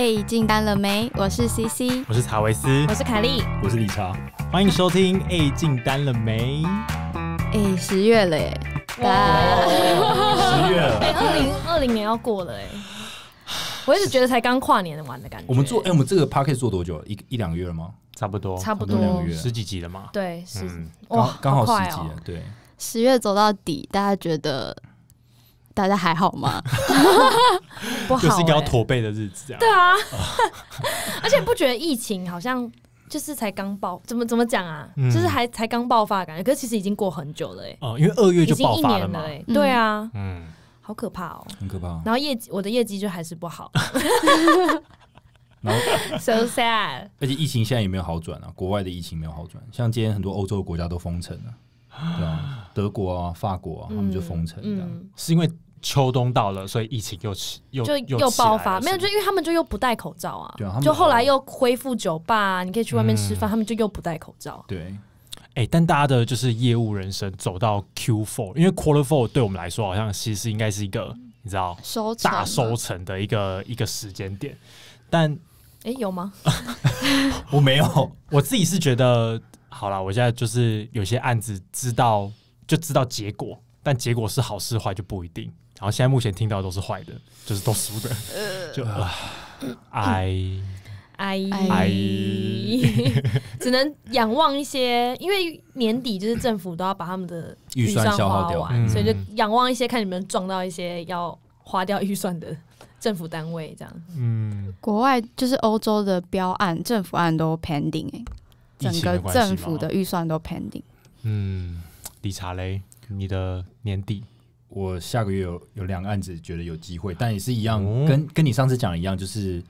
A 进单了没？我是 CC，我是查维斯，我是凯莉，我是李超。欢迎收听 A 进单了没？哎，十月了哎，十月哎，二零二零年要过了哎。我一直觉得才刚跨年完的感觉。我们做，哎，我们这个 package 做多久？一、一两个月了吗？差不多，差不多两个月，十几集了吗？对，是，哦，刚好十集了，对。十月走到底，大家觉得？大家还好吗？不好。就是一个驼背的日子啊。对啊，而且不觉得疫情好像就是才刚爆，怎么怎么讲啊？就是还才刚爆发感觉，可是其实已经过很久了哎。哦，因为二月就爆发了哎。对啊。嗯。好可怕哦，很可怕。然后业绩，我的业绩就还是不好。然后。So sad。而且疫情现在也没有好转啊？国外的疫情没有好转，像今天很多欧洲国家都封城了，对啊，德国啊、法国啊，他们就封城，是因为。秋冬到了，所以疫情又起，又又爆发，没有就因为他们就又不戴口罩啊。对啊，就后来又恢复酒吧，你可以去外面吃饭，他们就又不戴口罩。对，哎，但大家的就是业务人生走到 q four，因为 Quarter Four 对我们来说好像其实应该是一个你知道收大收成的一个一个时间点，但哎有吗？我没有，我自己是觉得好了，我现在就是有些案子知道就知道结果，但结果是好是坏就不一定。然后现在目前听到的都是坏的，就是都输的，就唉唉唉，只能仰望一些，因为年底就是政府都要把他们的预算消耗完，所以就仰望一些，看你们撞到一些要花掉预算的政府单位这样。嗯，国外就是欧洲的标案、政府案都 pending，哎，整个政府的预算都 pending。嗯，理查雷，你的年底。我下个月有有两个案子，觉得有机会，但也是一样，跟跟你上次讲的一样，就是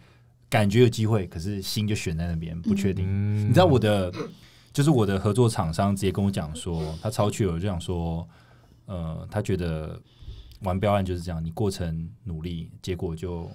感觉有机会，可是心就悬在那边，不确定。你知道我的，就是我的合作厂商直接跟我讲说，他超去了，就想说，呃，他觉得玩标案就是这样，你过程努力，结果就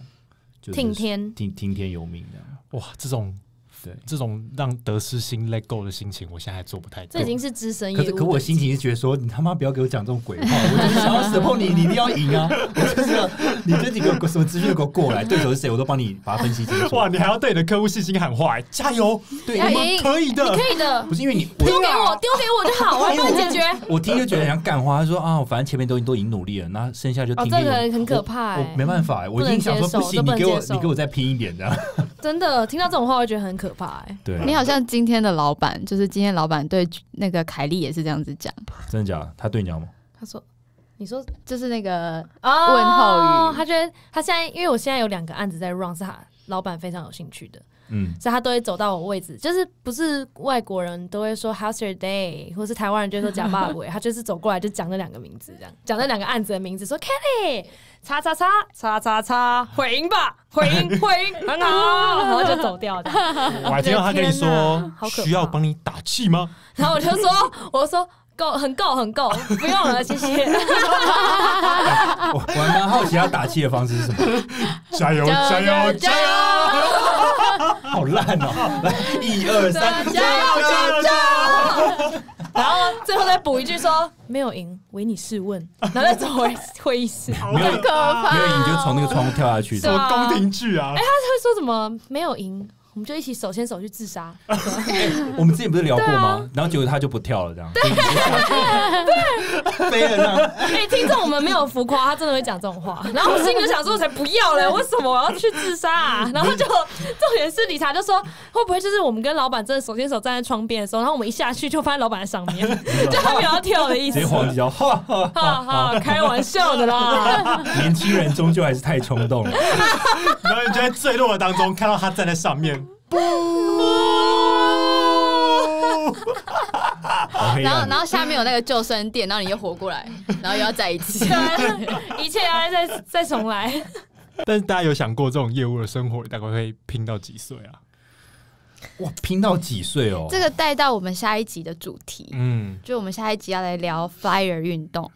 就听天听听天由命这样。哇，这种。对，这种让得失心 let go 的心情，我现在做不太。这已经是资深业务，可是可我心情是觉得说，你他妈不要给我讲这种鬼话，我就是想要 support 你，你一定要赢啊！我就是要你这几个什么资讯给我过来，对手是谁，我都帮你把它分析清楚。哇，你还要对你的客户信心喊话，加油，对，可以的，可以的，不是因为你丢给我，丢给我就好啊，帮你解决。我听就觉得像感化，他说啊，反正前面都已经都已经努力了，那剩下就听。这很很可怕，我，没办法，我已经想说不行，你给我，你给我再拼一点的。真的听到这种话，我觉得很可怕哎！对你好像今天的老板，就是今天老板对那个凯丽也是这样子讲，真的假？的？他对你要吗？他说：“你说就是那个问候语，他觉得他现在因为我现在有两个案子在 run，是他老板非常有兴趣的。”嗯，所以他都会走到我位置，就是不是外国人都会说 How's your day，或是台湾人就说假八鬼。他就是走过来就讲那两个名字，这样讲那两个案子的名字，说 Kelly，叉叉叉叉叉叉，回应吧，回应 回应，很好，然后就走掉。我听到他跟你说需要帮你打气吗？然后我就说我说够很够很够，不用了，谢谢。我还蛮好奇他打气的方式是什么，加油加油加油。好烂哦！来，一二三，加油加油！然后最后再补一句说：没有赢，唯你试问，后再走回会议室，好可怕！没有赢就从那个窗户跳下去，什么宫廷剧啊！哎，他会说什么？没有赢。我们就一起手牵手去自杀。我们之前不是聊过吗？然后结果他就不跳了，这样。对，飞了。所 以听众，我们没有浮夸，他真的会讲这种话。然后我心里就想说，我才不要嘞，为什么我要去自杀？啊？然后就重点是，李察就说，会不会就是我们跟老板真的手牵手站在窗边的时候，然后我们一下去就发现老板在上面，就他没有要跳的意思。黄比较，好好开玩笑的啦。年轻人终究还是太冲动了，然后你就在坠落的当中看到他站在上面。不，然后，然后下面有那个救生垫，然后你又活过来，然后又要再一起。一切要再再重来。但是大家有想过这种业务的生活大概会拼到几岁啊？哇，拼到几岁哦！这个带到我们下一集的主题，嗯，就我们下一集要来聊 fire 运动，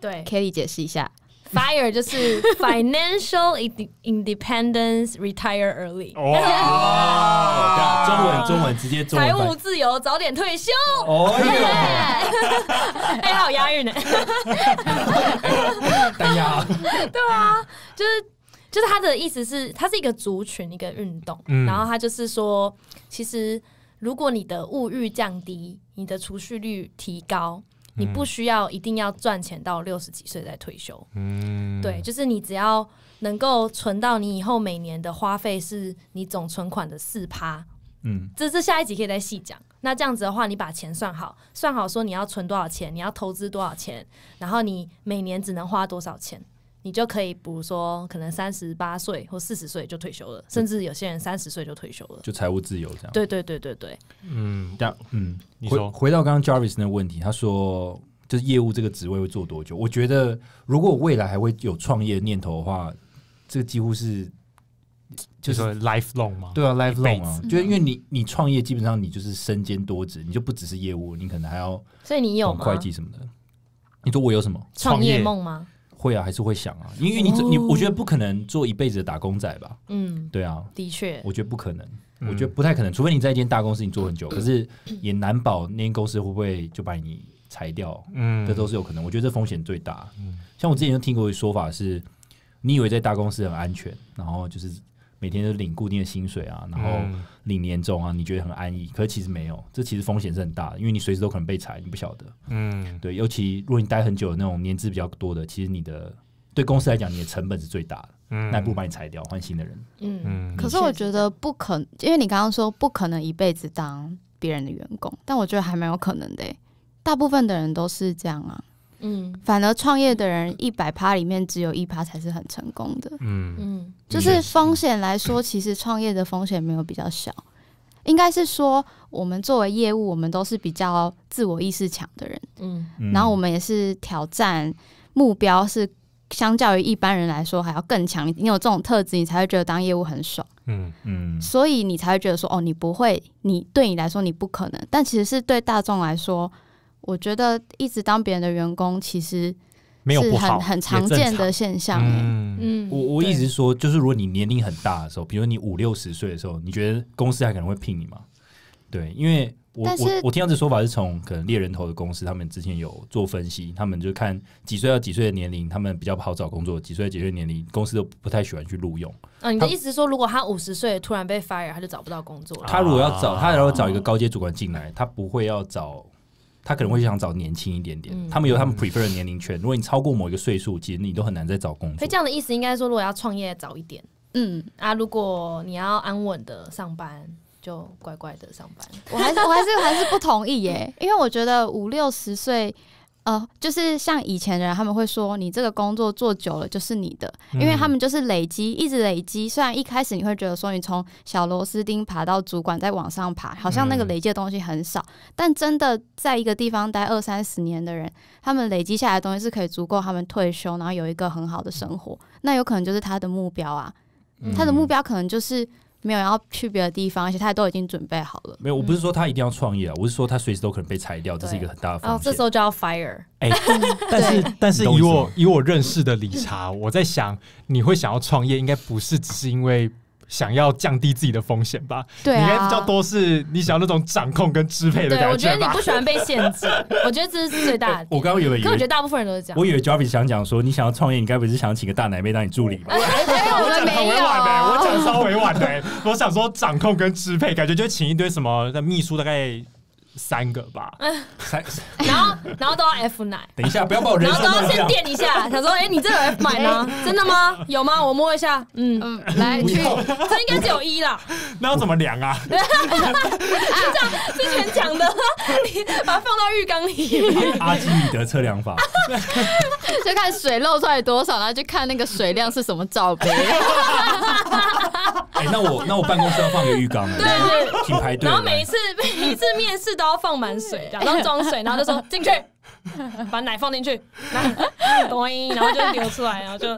对，Kelly 解释一下。Fire 就是 financial independence retire early。哇，中文中文直接中文。财务自由，早点退休。哦耶！哎，好押韵呢。单押。对啊，就是就是他的意思是，它是一个族群，一个运动。然后他就是说，其实如果你的物欲降低，你的储蓄率提高，你不需要一定要赚钱到六十几岁再退休，嗯，对，就是你只要能够存到你以后每年的花费是你总存款的四趴，嗯，这是下一集可以再细讲。那这样子的话，你把钱算好，算好说你要存多少钱，你要投资多少钱，然后你每年只能花多少钱。你就可以，比如说，可能三十八岁或四十岁就退休了，甚至有些人三十岁就退休了，就财务自由这样。对对对对对，嗯，这样，嗯，回回到刚刚 Jarvis 那个问题，他说就是业务这个职位会做多久？我觉得如果未来还会有创业念头的话，这几乎是就是 lifelong 吗？对啊，lifelong 啊，就因为你你创业基本上你就是身兼多职，你就不只是业务，你可能还要，所以你有会计什么的。你说我有什么创业梦吗？会啊，还是会想啊，因为你你我觉得不可能做一辈子的打工仔吧？嗯，对啊，的确，我觉得不可能，我觉得不太可能，除非你在一间大公司你做很久，可是也难保那间公司会不会就把你裁掉？嗯，这都是有可能，我觉得这风险最大。像我之前就听过一个说法是，你以为在大公司很安全，然后就是。每天都领固定的薪水啊，然后领年终啊，你觉得很安逸？可是其实没有，这其实风险是很大的，因为你随时都可能被裁，你不晓得。嗯，对，尤其如果你待很久，那种年资比较多的，其实你的对公司来讲，你的成本是最大的，那不如把你裁掉，换新的人。嗯，可是我觉得不可，因为你刚刚说不可能一辈子当别人的员工，但我觉得还蛮有可能的，大部分的人都是这样啊。嗯，反而创业的人一百趴里面只有一趴才是很成功的。嗯嗯，就是风险来说，其实创业的风险没有比较小，应该是说我们作为业务，我们都是比较自我意识强的人。嗯，然后我们也是挑战目标，是相较于一般人来说还要更强。你有这种特质，你才会觉得当业务很爽。嗯嗯，所以你才会觉得说，哦，你不会，你对你来说你不可能，但其实是对大众来说。我觉得一直当别人的员工，其实没有不好，很常见的现象。嗯，我我一直说，就是如果你年龄很大的时候，比如你五六十岁的时候，你觉得公司还可能会聘你吗？对，因为我我我听到这说法是从可能猎人头的公司，他们之前有做分析，他们就看几岁到几岁的年龄，他们比较不好找工作；几岁几岁年龄，公司都不太喜欢去录用。啊，你的意思是说，如果他五十岁突然被 fire，他就找不到工作了？他如果要找，他果找一个高阶主管进来，他不会要找。他可能会想找年轻一点点，他们有他们 prefer 的年龄圈。如果你超过某一个岁数，其实你都很难再找工作。以这样的意思应该说，如果要创业早一点，嗯啊，如果你要安稳的上班，就乖乖的上班。我还是我还是还是不同意耶，因为我觉得五六十岁。哦，就是像以前的人，他们会说你这个工作做久了就是你的，因为他们就是累积，一直累积。虽然一开始你会觉得说你从小螺丝钉爬到主管再往上爬，好像那个累积的东西很少，但真的在一个地方待二三十年的人，他们累积下来的东西是可以足够他们退休，然后有一个很好的生活。那有可能就是他的目标啊，他的目标可能就是。没有，要去别的地方，而且他都已经准备好了。没有，我不是说他一定要创业啊，我是说他随时都可能被裁掉，这是一个很大的风险。哦，这时候就要 fire。哎，但是但是以我以我认识的理查，我在想你会想要创业，应该不是只是因为。想要降低自己的风险吧，应该比较多是你想要那种掌控跟支配的感觉我觉得你不喜欢被限制，我觉得这是最大的。我刚刚以为，我觉得大部分人都这样。我以为 Jobby 想讲说，你想要创业，你该不是想请个大奶妹当你助理吗？我讲的稍微晚的，我讲稍微晚的，我想说掌控跟支配，感觉就请一堆什么的秘书，大概。三个吧，三，然后然后都要 F 奶，等一下不要把我然后都要先垫一下，想说哎，你这有 F 奶吗？真的吗？有吗？我摸一下，嗯嗯，来去，这应该是有一啦，那要怎么量啊？就 这样之前讲的，你把它放到浴缸里，阿基米德测量法，就看水漏出来多少，然后就看那个水量是什么罩杯。哎，那我那我办公室要放个浴缸对对，品牌对，然后每一次每一次面试都。要放满水，假装装水，然后就说进去，把奶放进去，然后就流出来，然后就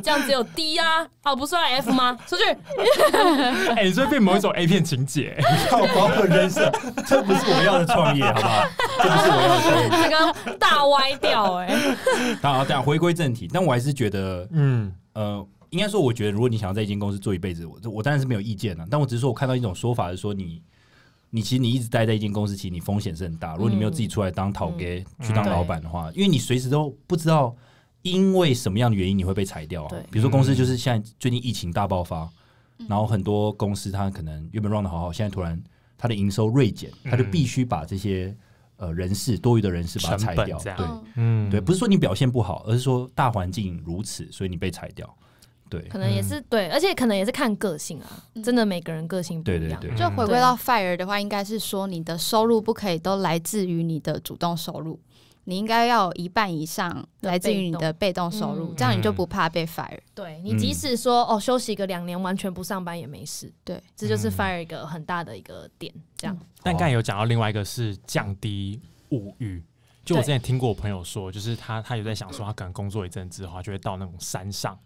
这样只有 D 啊，哦不算 F 吗？出去。哎，你所以变某一种 A 片情节，靠，把我人设，这不是我要的创业，好不好？那个大歪掉哎。好，等下回归正题，但我还是觉得，嗯呃，应该说，我觉得如果你想要在一间公司做一辈子，我我当然是没有意见了。但我只是说我看到一种说法是说你。你其实你一直待在一间公司，其实你风险是很大。如果你没有自己出来当讨给去当老板的话，因为你随时都不知道因为什么样的原因你会被裁掉啊。比如说公司就是现在最近疫情大爆发，然后很多公司它可能原本 run 的好好，现在突然它的营收锐减，它就必须把这些呃人事多余的人事把它裁掉。对，嗯，对，不是说你表现不好，而是说大环境如此，所以你被裁掉。对，可能也是对，而且可能也是看个性啊。真的，每个人个性不一样。就回归到 fire 的话，应该是说你的收入不可以都来自于你的主动收入，你应该要一半以上来自于你的被动收入，这样你就不怕被 fire。对你，即使说哦休息个两年，完全不上班也没事。对，这就是 fire 一个很大的一个点。这样。但刚有讲到另外一个，是降低物欲。就我之前听过我朋友说，就是他他有在想说，他可能工作一阵子的话，就会到那种山上。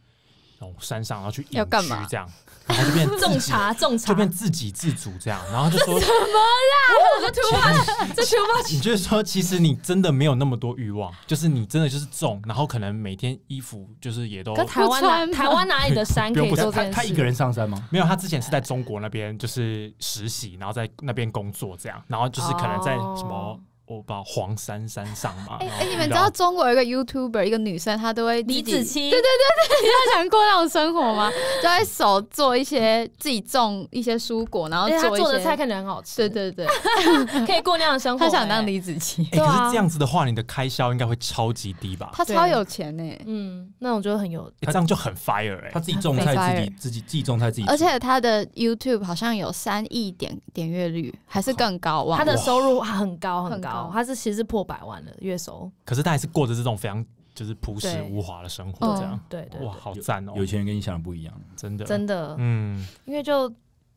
山上，然后去隐居，这样，然后就变种茶，种茶，就变自给自足这样，然后就说什么啦？这穷爸，这穷爸，你就是说，其实你真的没有那么多欲望，就是你真的就是种，然后可能每天衣服就是也都台湾台湾哪里的 山可以？他他一个人上山吗？没有，他之前是在中国那边就是实习，然后在那边工作这样，然后就是可能在什么。我把黄山山上嘛。哎，你们知道中国有一个 YouTuber，一个女生，她都会李子柒。对对对对，她想过那种生活吗？就在手做一些自己种一些蔬果，然后做做的菜，看起来很好吃。对对对，可以过那样的生活。她想当李子柒。哎，可是这样子的话，你的开销应该会超级低吧？她超有钱呢。嗯，那种觉得很有，这样就很 fire。哎，她自己种菜，自己自己自己种菜自己。而且她的 YouTube 好像有三亿点点阅率，还是更高？哇，她的收入很高很高。哦，他是其实是破百万的月收，可是他还是过着这种非常就是朴实无华的生活，这样对对哇，好赞哦！有钱人跟你想的不一样，真的真的，嗯，因为就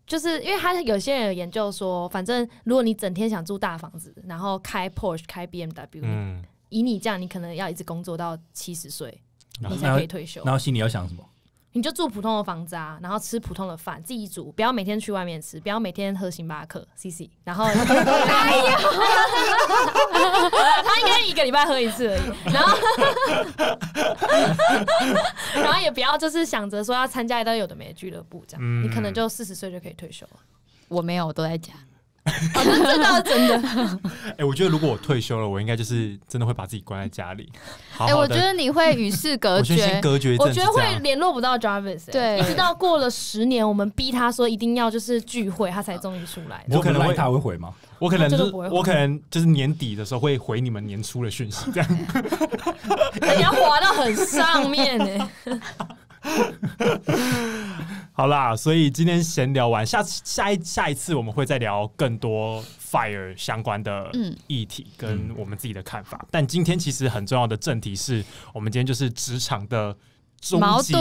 就是因为他有些人研究说，反正如果你整天想住大房子，然后开 Porsche 开 BMW，嗯，以你这样，你可能要一直工作到七十岁，你才可以退休，然后心里要想什么？你就住普通的房子啊，然后吃普通的饭，自己煮，不要每天去外面吃，不要每天喝星巴克，c C，然后，他应该一个礼拜喝一次而已。然后，然后也不要就是想着说要参加一堆有的没的俱乐部这样，你可能就四十岁就可以退休了。我没有，我都在家。这倒是真的。哎，我觉得如果我退休了，我应该就是真的会把自己关在家里。哎，我觉得你会与世隔绝。我觉得隔绝。我觉得会联络不到 Jarvis。对，一直到过了十年，我们逼他说一定要就是聚会，他才终于出来。我可能会他会回吗？我可能就我可能就是年底的时候会回你们年初的讯息，这样。人家滑到很上面呢。好啦，所以今天闲聊完，下次下一下一次我们会再聊更多 Fire 相关的议题跟我们自己的看法。但今天其实很重要的正题是我们今天就是职场的终极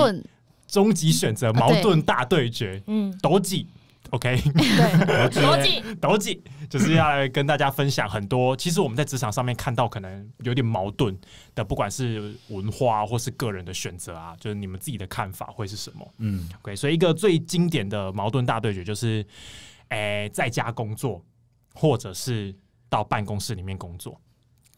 终极选择，矛盾大对决，嗯，斗技。OK，逻辑，逻辑，就是要来跟大家分享很多。其实我们在职场上面看到可能有点矛盾的，不管是文化或是个人的选择啊，就是你们自己的看法会是什么？嗯，OK，所以一个最经典的矛盾大对决就是，哎，在家工作或者是到办公室里面工作。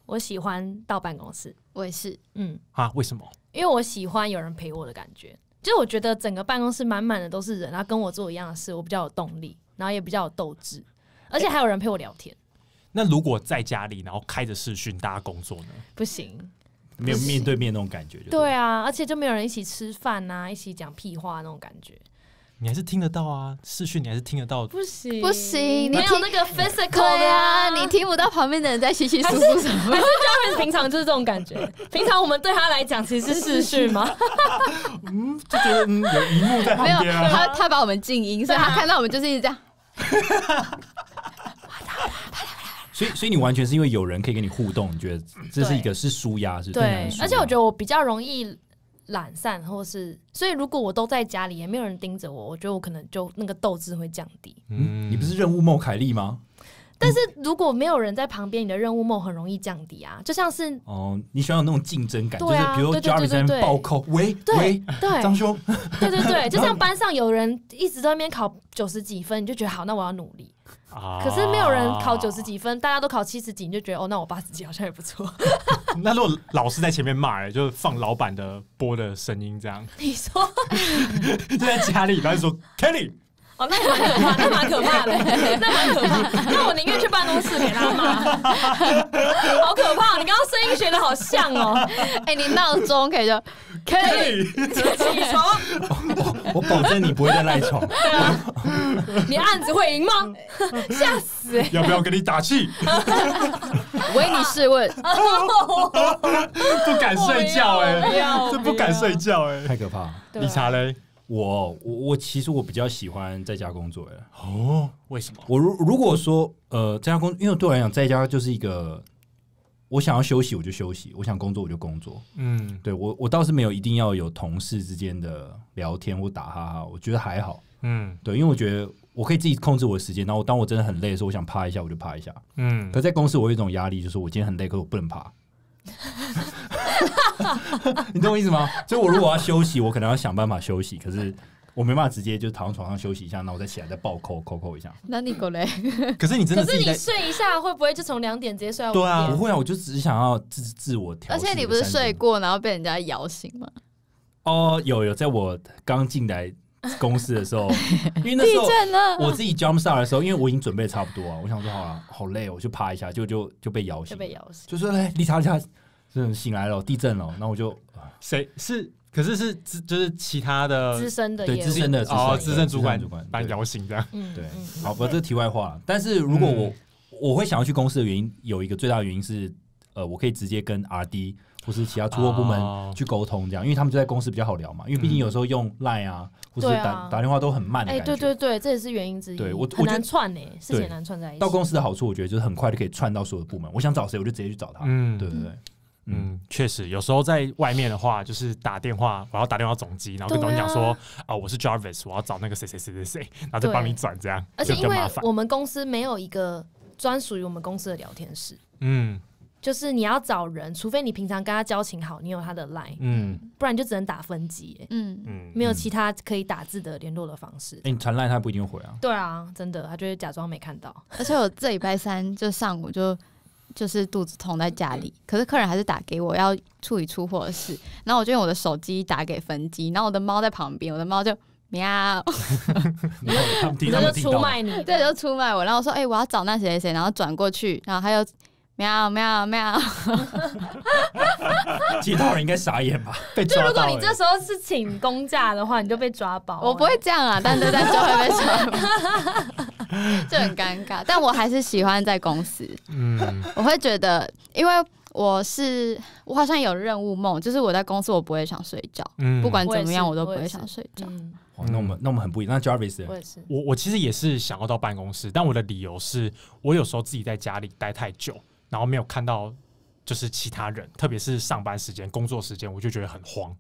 我喜欢到办公室，我也是，嗯，啊，为什么？因为我喜欢有人陪我的感觉。其实我觉得整个办公室满满的都是人，然后跟我做一样的事，我比较有动力，然后也比较有斗志，而且还有人陪我聊天。那如果在家里，然后开着视讯大家工作呢？不行，没有面对面那种感觉。对啊，而且就没有人一起吃饭啊，一起讲屁话那种感觉。你还是听得到啊，视讯你还是听得到。不行不行，没有那个 physical 的啊，你听不到旁边的人在稀稀疏疏什么。还是就是平常就是这种感觉。平常我们对他来讲其实是视讯吗？嗯，就觉得嗯有荧幕在旁边啊。他他把我们静音，所以他看到我们就是一直这样。哈哈哈！哈哈哈！所以所以你完全是因为有人可以跟你互动，你觉得这是一个是舒压是？对，而且我觉得我比较容易。懒散，或是所以，如果我都在家里，也没有人盯着我，我觉得我可能就那个斗志会降低。嗯，你不是任务冒凯丽吗？但是如果没有人在旁边，你的任务梦很容易降低啊！就像是哦，你喜欢有那种竞争感，就是比如乔丹在那边暴扣，喂喂，张兄，对 对对，就像班上有人一直在那边考九十几分，你就觉得好，那我要努力可是没有人考九十几分，大家都考七十几，你就觉得哦，那我八十几好像也不错。那如果老师在前面骂，就放老板的播的声音这样，你说？就在家里，比如说 Kelly。哦，那也蛮可怕，那蛮可怕的，那蛮可怕。那我宁愿去办公室给他骂，好可怕！你刚刚声音学的好像哦。哎，你闹钟可以，可以起床。我 我保证你不会再赖床。对啊。你案子会赢吗？吓死！要不要给你打气？维你试问。不敢睡觉哎，这不敢睡觉哎，太可怕。理查嘞。我我我其实我比较喜欢在家工作哎。哦，为什么？我如如果说呃，在家工作，因为对我来讲，在家就是一个我想要休息我就休息，我想工作我就工作。嗯，对我我倒是没有一定要有同事之间的聊天或打哈哈，我觉得还好。嗯，对，因为我觉得我可以自己控制我的时间，然后当我真的很累的时候，我想趴一下我就趴一下。嗯，可在公司我有一种压力，就是我今天很累，可我不能趴。你懂我意思吗？所以，我如果要休息，我可能要想办法休息。可是，我没办法直接就躺床上休息一下，那我再起来再暴扣扣扣一下。那你够累？可是你真的是你睡一下会不会就从两点直接睡到？对啊，不会啊，我就只是想要自自我调而且你不是睡过然后被人家摇醒吗？哦，有有，在我刚进来公司的时候，因为那时候我自己 jump 上来的时候，因为我已经准备差不多，我想说好了，好累，我就趴一下，就就就被摇醒，就被摇醒，就说哎，理查理查。人醒来了，地震了，那我就谁是？可是是，就是其他的资深的对资深的哦，资深主管主管把人摇醒样对。好，不这题外话。但是如果我我会想要去公司的原因，有一个最大的原因是，呃，我可以直接跟 R D 或是其他出货部门去沟通，这样，因为他们就在公司比较好聊嘛。因为毕竟有时候用 Line 啊或是打打电话都很慢。哎，对对对，这也是原因之一。对我，难串呢，是情难串在一起。到公司的好处，我觉得就是很快就可以串到所有的部门。我想找谁，我就直接去找他。嗯，对对对。嗯，确实，有时候在外面的话，就是打电话，我要打电话总机，然后跟董事长说，啊，我是 Jarvis，我要找那个谁谁谁谁谁，然后再帮你转这样。而且因为我们公司没有一个专属于我们公司的聊天室，嗯，就是你要找人，除非你平常跟他交情好，你有他的 line，嗯，不然就只能打分机，嗯嗯，没有其他可以打字的联络的方式。哎，传 line 他不一定回啊。对啊，真的，他就是假装没看到。而且我这礼拜三就上午就。就是肚子痛，在家里，可是客人还是打给我要处理出货的事，然后我就用我的手机打给分机，然后我的猫在旁边，我的猫就喵，然后就出卖你，对，就出卖我，然后说，哎，我要找那谁谁，然后转过去，然后还有。没有没有没有，其他人应该傻眼吧？就如果你这时候是请公假的话，你就被抓包。我不会这样啊，但但但就会被抓，就很尴尬。但我还是喜欢在公司。嗯，我会觉得，因为我是我好像有任务梦，就是我在公司我不会想睡觉，不管怎么样我都不会想睡觉。那我们那我们很不一样。Jarvis，我我其实也是想要到办公室，但我的理由是我有时候自己在家里待太久。然后没有看到就是其他人，特别是上班时间、工作时间，我就觉得很慌，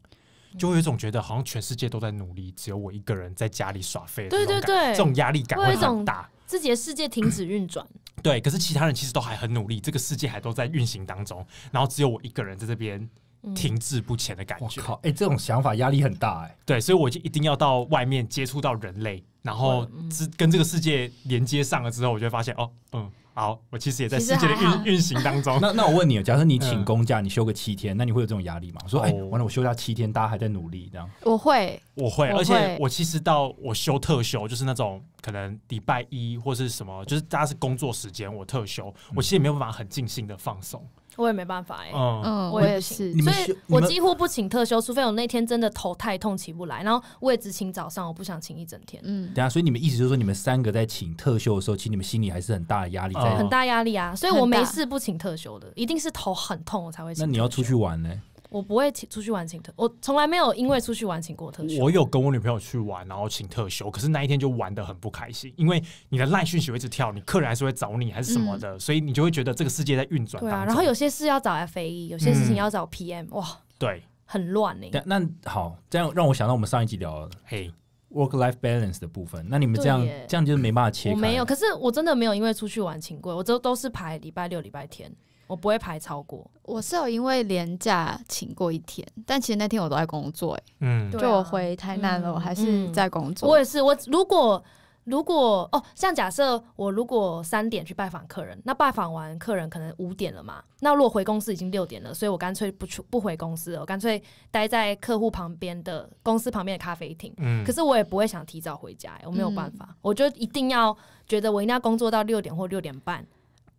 就会有一种觉得好像全世界都在努力，只有我一个人在家里耍废。对对对，这种压力感会很大，自己的世界停止运转。对，可是其他人其实都还很努力，这个世界还都在运行当中，然后只有我一个人在这边停滞不前的感觉。靠，哎，这种想法压力很大哎。对，所以我就一定要到外面接触到人类，然后跟这个世界连接上了之后，我就发现哦，嗯。好，我其实也在世界的运运行当中。那那我问你，假设你请公假，你休个七天，那你会有这种压力吗？我说，哎，完了，我休假七天，大家还在努力，这样。我会，我会，而且我其实到我休特休，就是那种可能礼拜一或是什么，就是大家是工作时间，我特休，我其实没有办法很尽心的放松。我也没办法哎，嗯，我也是，所以，我几乎不请特休，除非我那天真的头太痛起不来。然后我也只请早上，我不想请一整天。嗯，对啊，所以你们意思就是说，你们三个在请特休的时候，其实你们心里还是很大的压力，在很大压力啊。所以我没事不请特休的，一定是头很痛我才会。那你要出去玩呢？我不会请出去玩，请特，我从来没有因为出去玩请过特休。我有跟我女朋友去玩，然后请特休，可是那一天就玩的很不开心，因为你的赖讯息会一直跳，你客人还是会找你，还是什么的，所以你就会觉得这个世界在运转。对啊，然后有些事要找 F A E，有些事情要找 P M，哇，对，很乱呢、但那好，这样让我想到我们上一集聊嘿 work life balance 的部分，那你们这样这样就是没办法切，没有，可是我真的没有因为出去玩请过，我都都是排礼拜六、礼拜天。我不会排超过，我是有因为年假请过一天，但其实那天我都在工作，哎，嗯，就我回台南了，我还是在工作。我也是，我如果如果哦，像假设我如果三点去拜访客人，那拜访完客人可能五点了嘛，那如果回公司已经六点了，所以我干脆不出不回公司了，干脆待在客户旁边的公司旁边的咖啡厅。嗯，可是我也不会想提早回家，我没有办法，我就一定要觉得我一定要工作到六点或六点半。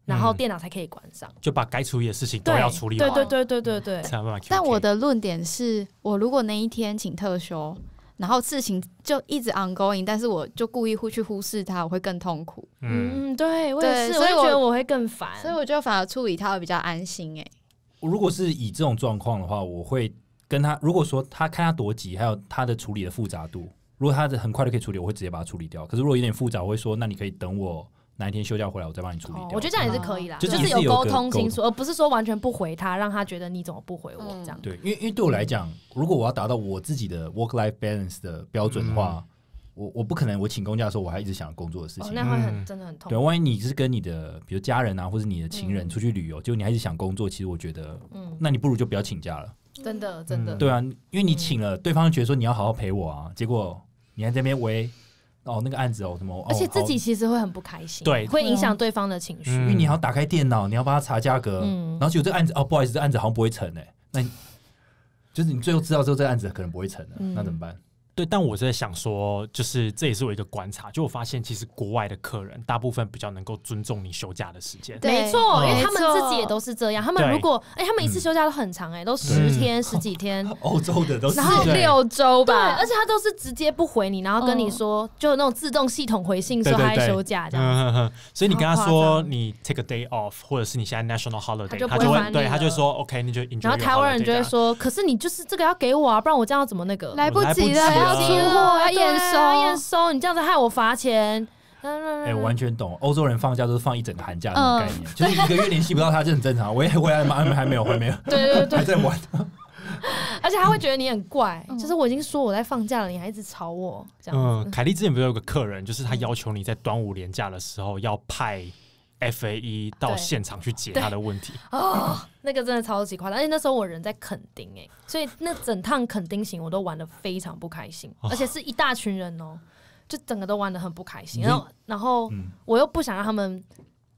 然后电脑才可以关上，就把该处理的事情都要处理完。对对对对对对。但我的论点是我如果那一天请特休，然后事情就一直 ongoing，但是我就故意忽去忽视它，我会更痛苦。嗯对，我也是，所以我觉得我会更烦，所以我觉得反而处理它会比较安心。哎，如果是以这种状况的话，我会跟他如果说他看他多急，还有他的处理的复杂度，如果他的很快就可以处理，我会直接把它处理掉。可是如果有点复杂，我会说那你可以等我。哪一天休假回来，我再帮你处理。我觉得这样也是可以的，就是有沟通清楚，而不是说完全不回他，让他觉得你怎么不回我这样。对，因为因为对我来讲，如果我要达到我自己的 work life balance 的标准的话，我我不可能我请公假的时候我还一直想工作的事情。那会很真的很痛。对，万一你是跟你的比如家人啊，或者你的情人出去旅游，就你还是想工作，其实我觉得，嗯，那你不如就不要请假了。真的真的。对啊，因为你请了，对方就觉得说你要好好陪我啊，结果你还在那边喂。哦，那个案子哦，什么？而且自己其实会很不开心，对，会影响对方的情绪。因为你要打开电脑，你要帮他查价格，然后就这个案子哦，不好意思，这案子好像不会成诶。那就是你最后知道之后，这个案子可能不会成的，那怎么办？对，但我在想说，就是这也是我一个观察，就我发现其实国外的客人，大部分比较能够尊重你休假的时间。没错，因为他们自己也都是这样。他们如果哎，他们一次休假都很长，哎，都十天、十几天。欧洲的都是。然后六周吧。对，而且他都是直接不回你，然后跟你说，就那种自动系统回信说他休假这样。所以你跟他说你 take a day off，或者是你现在 national holiday，他就对他就说 OK，你就然后台湾人就会说，可是你就是这个要给我啊，不然我这样要怎么那个来不及了。要出货要验收，验收你这样子害我罚钱。哎，我完全懂，欧洲人放假都是放一整个寒假那种概念，就是一个月联系不到他就很正常。我也，我来马还没有，还没有，对对对，还在玩。而且他会觉得你很怪，就是我已经说我在放假了，你还一直吵我这样嗯，凯莉之前不是有个客人，就是他要求你在端午连假的时候要派。F A E 到现场去解他的问题 哦，那个真的超级夸张，而且那时候我人在垦丁哎，所以那整趟垦丁行我都玩的非常不开心，而且是一大群人哦，就整个都玩的很不开心，然后然后我又不想让他们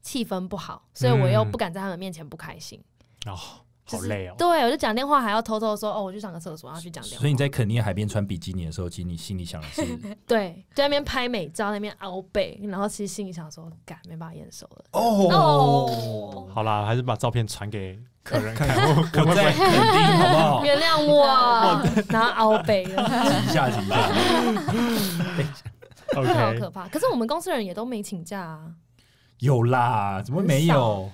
气氛不好，所以我又不敢在他们面前不开心哦。好累哦！对我就讲电话，还要偷偷说哦，我去上个厕所，然后去讲电话。所以你在肯尼海边穿比基尼的时候，其实你心里想的是 对，在那边拍美照，那边凹背，然后其实心里想说，哎，没办法验收了哦。好啦，还是把照片传给客人看，可不客定好不好？原谅我，后凹背了，一下一下。好可怕！可是我们公司人也都没请假啊。有啦，怎么没有？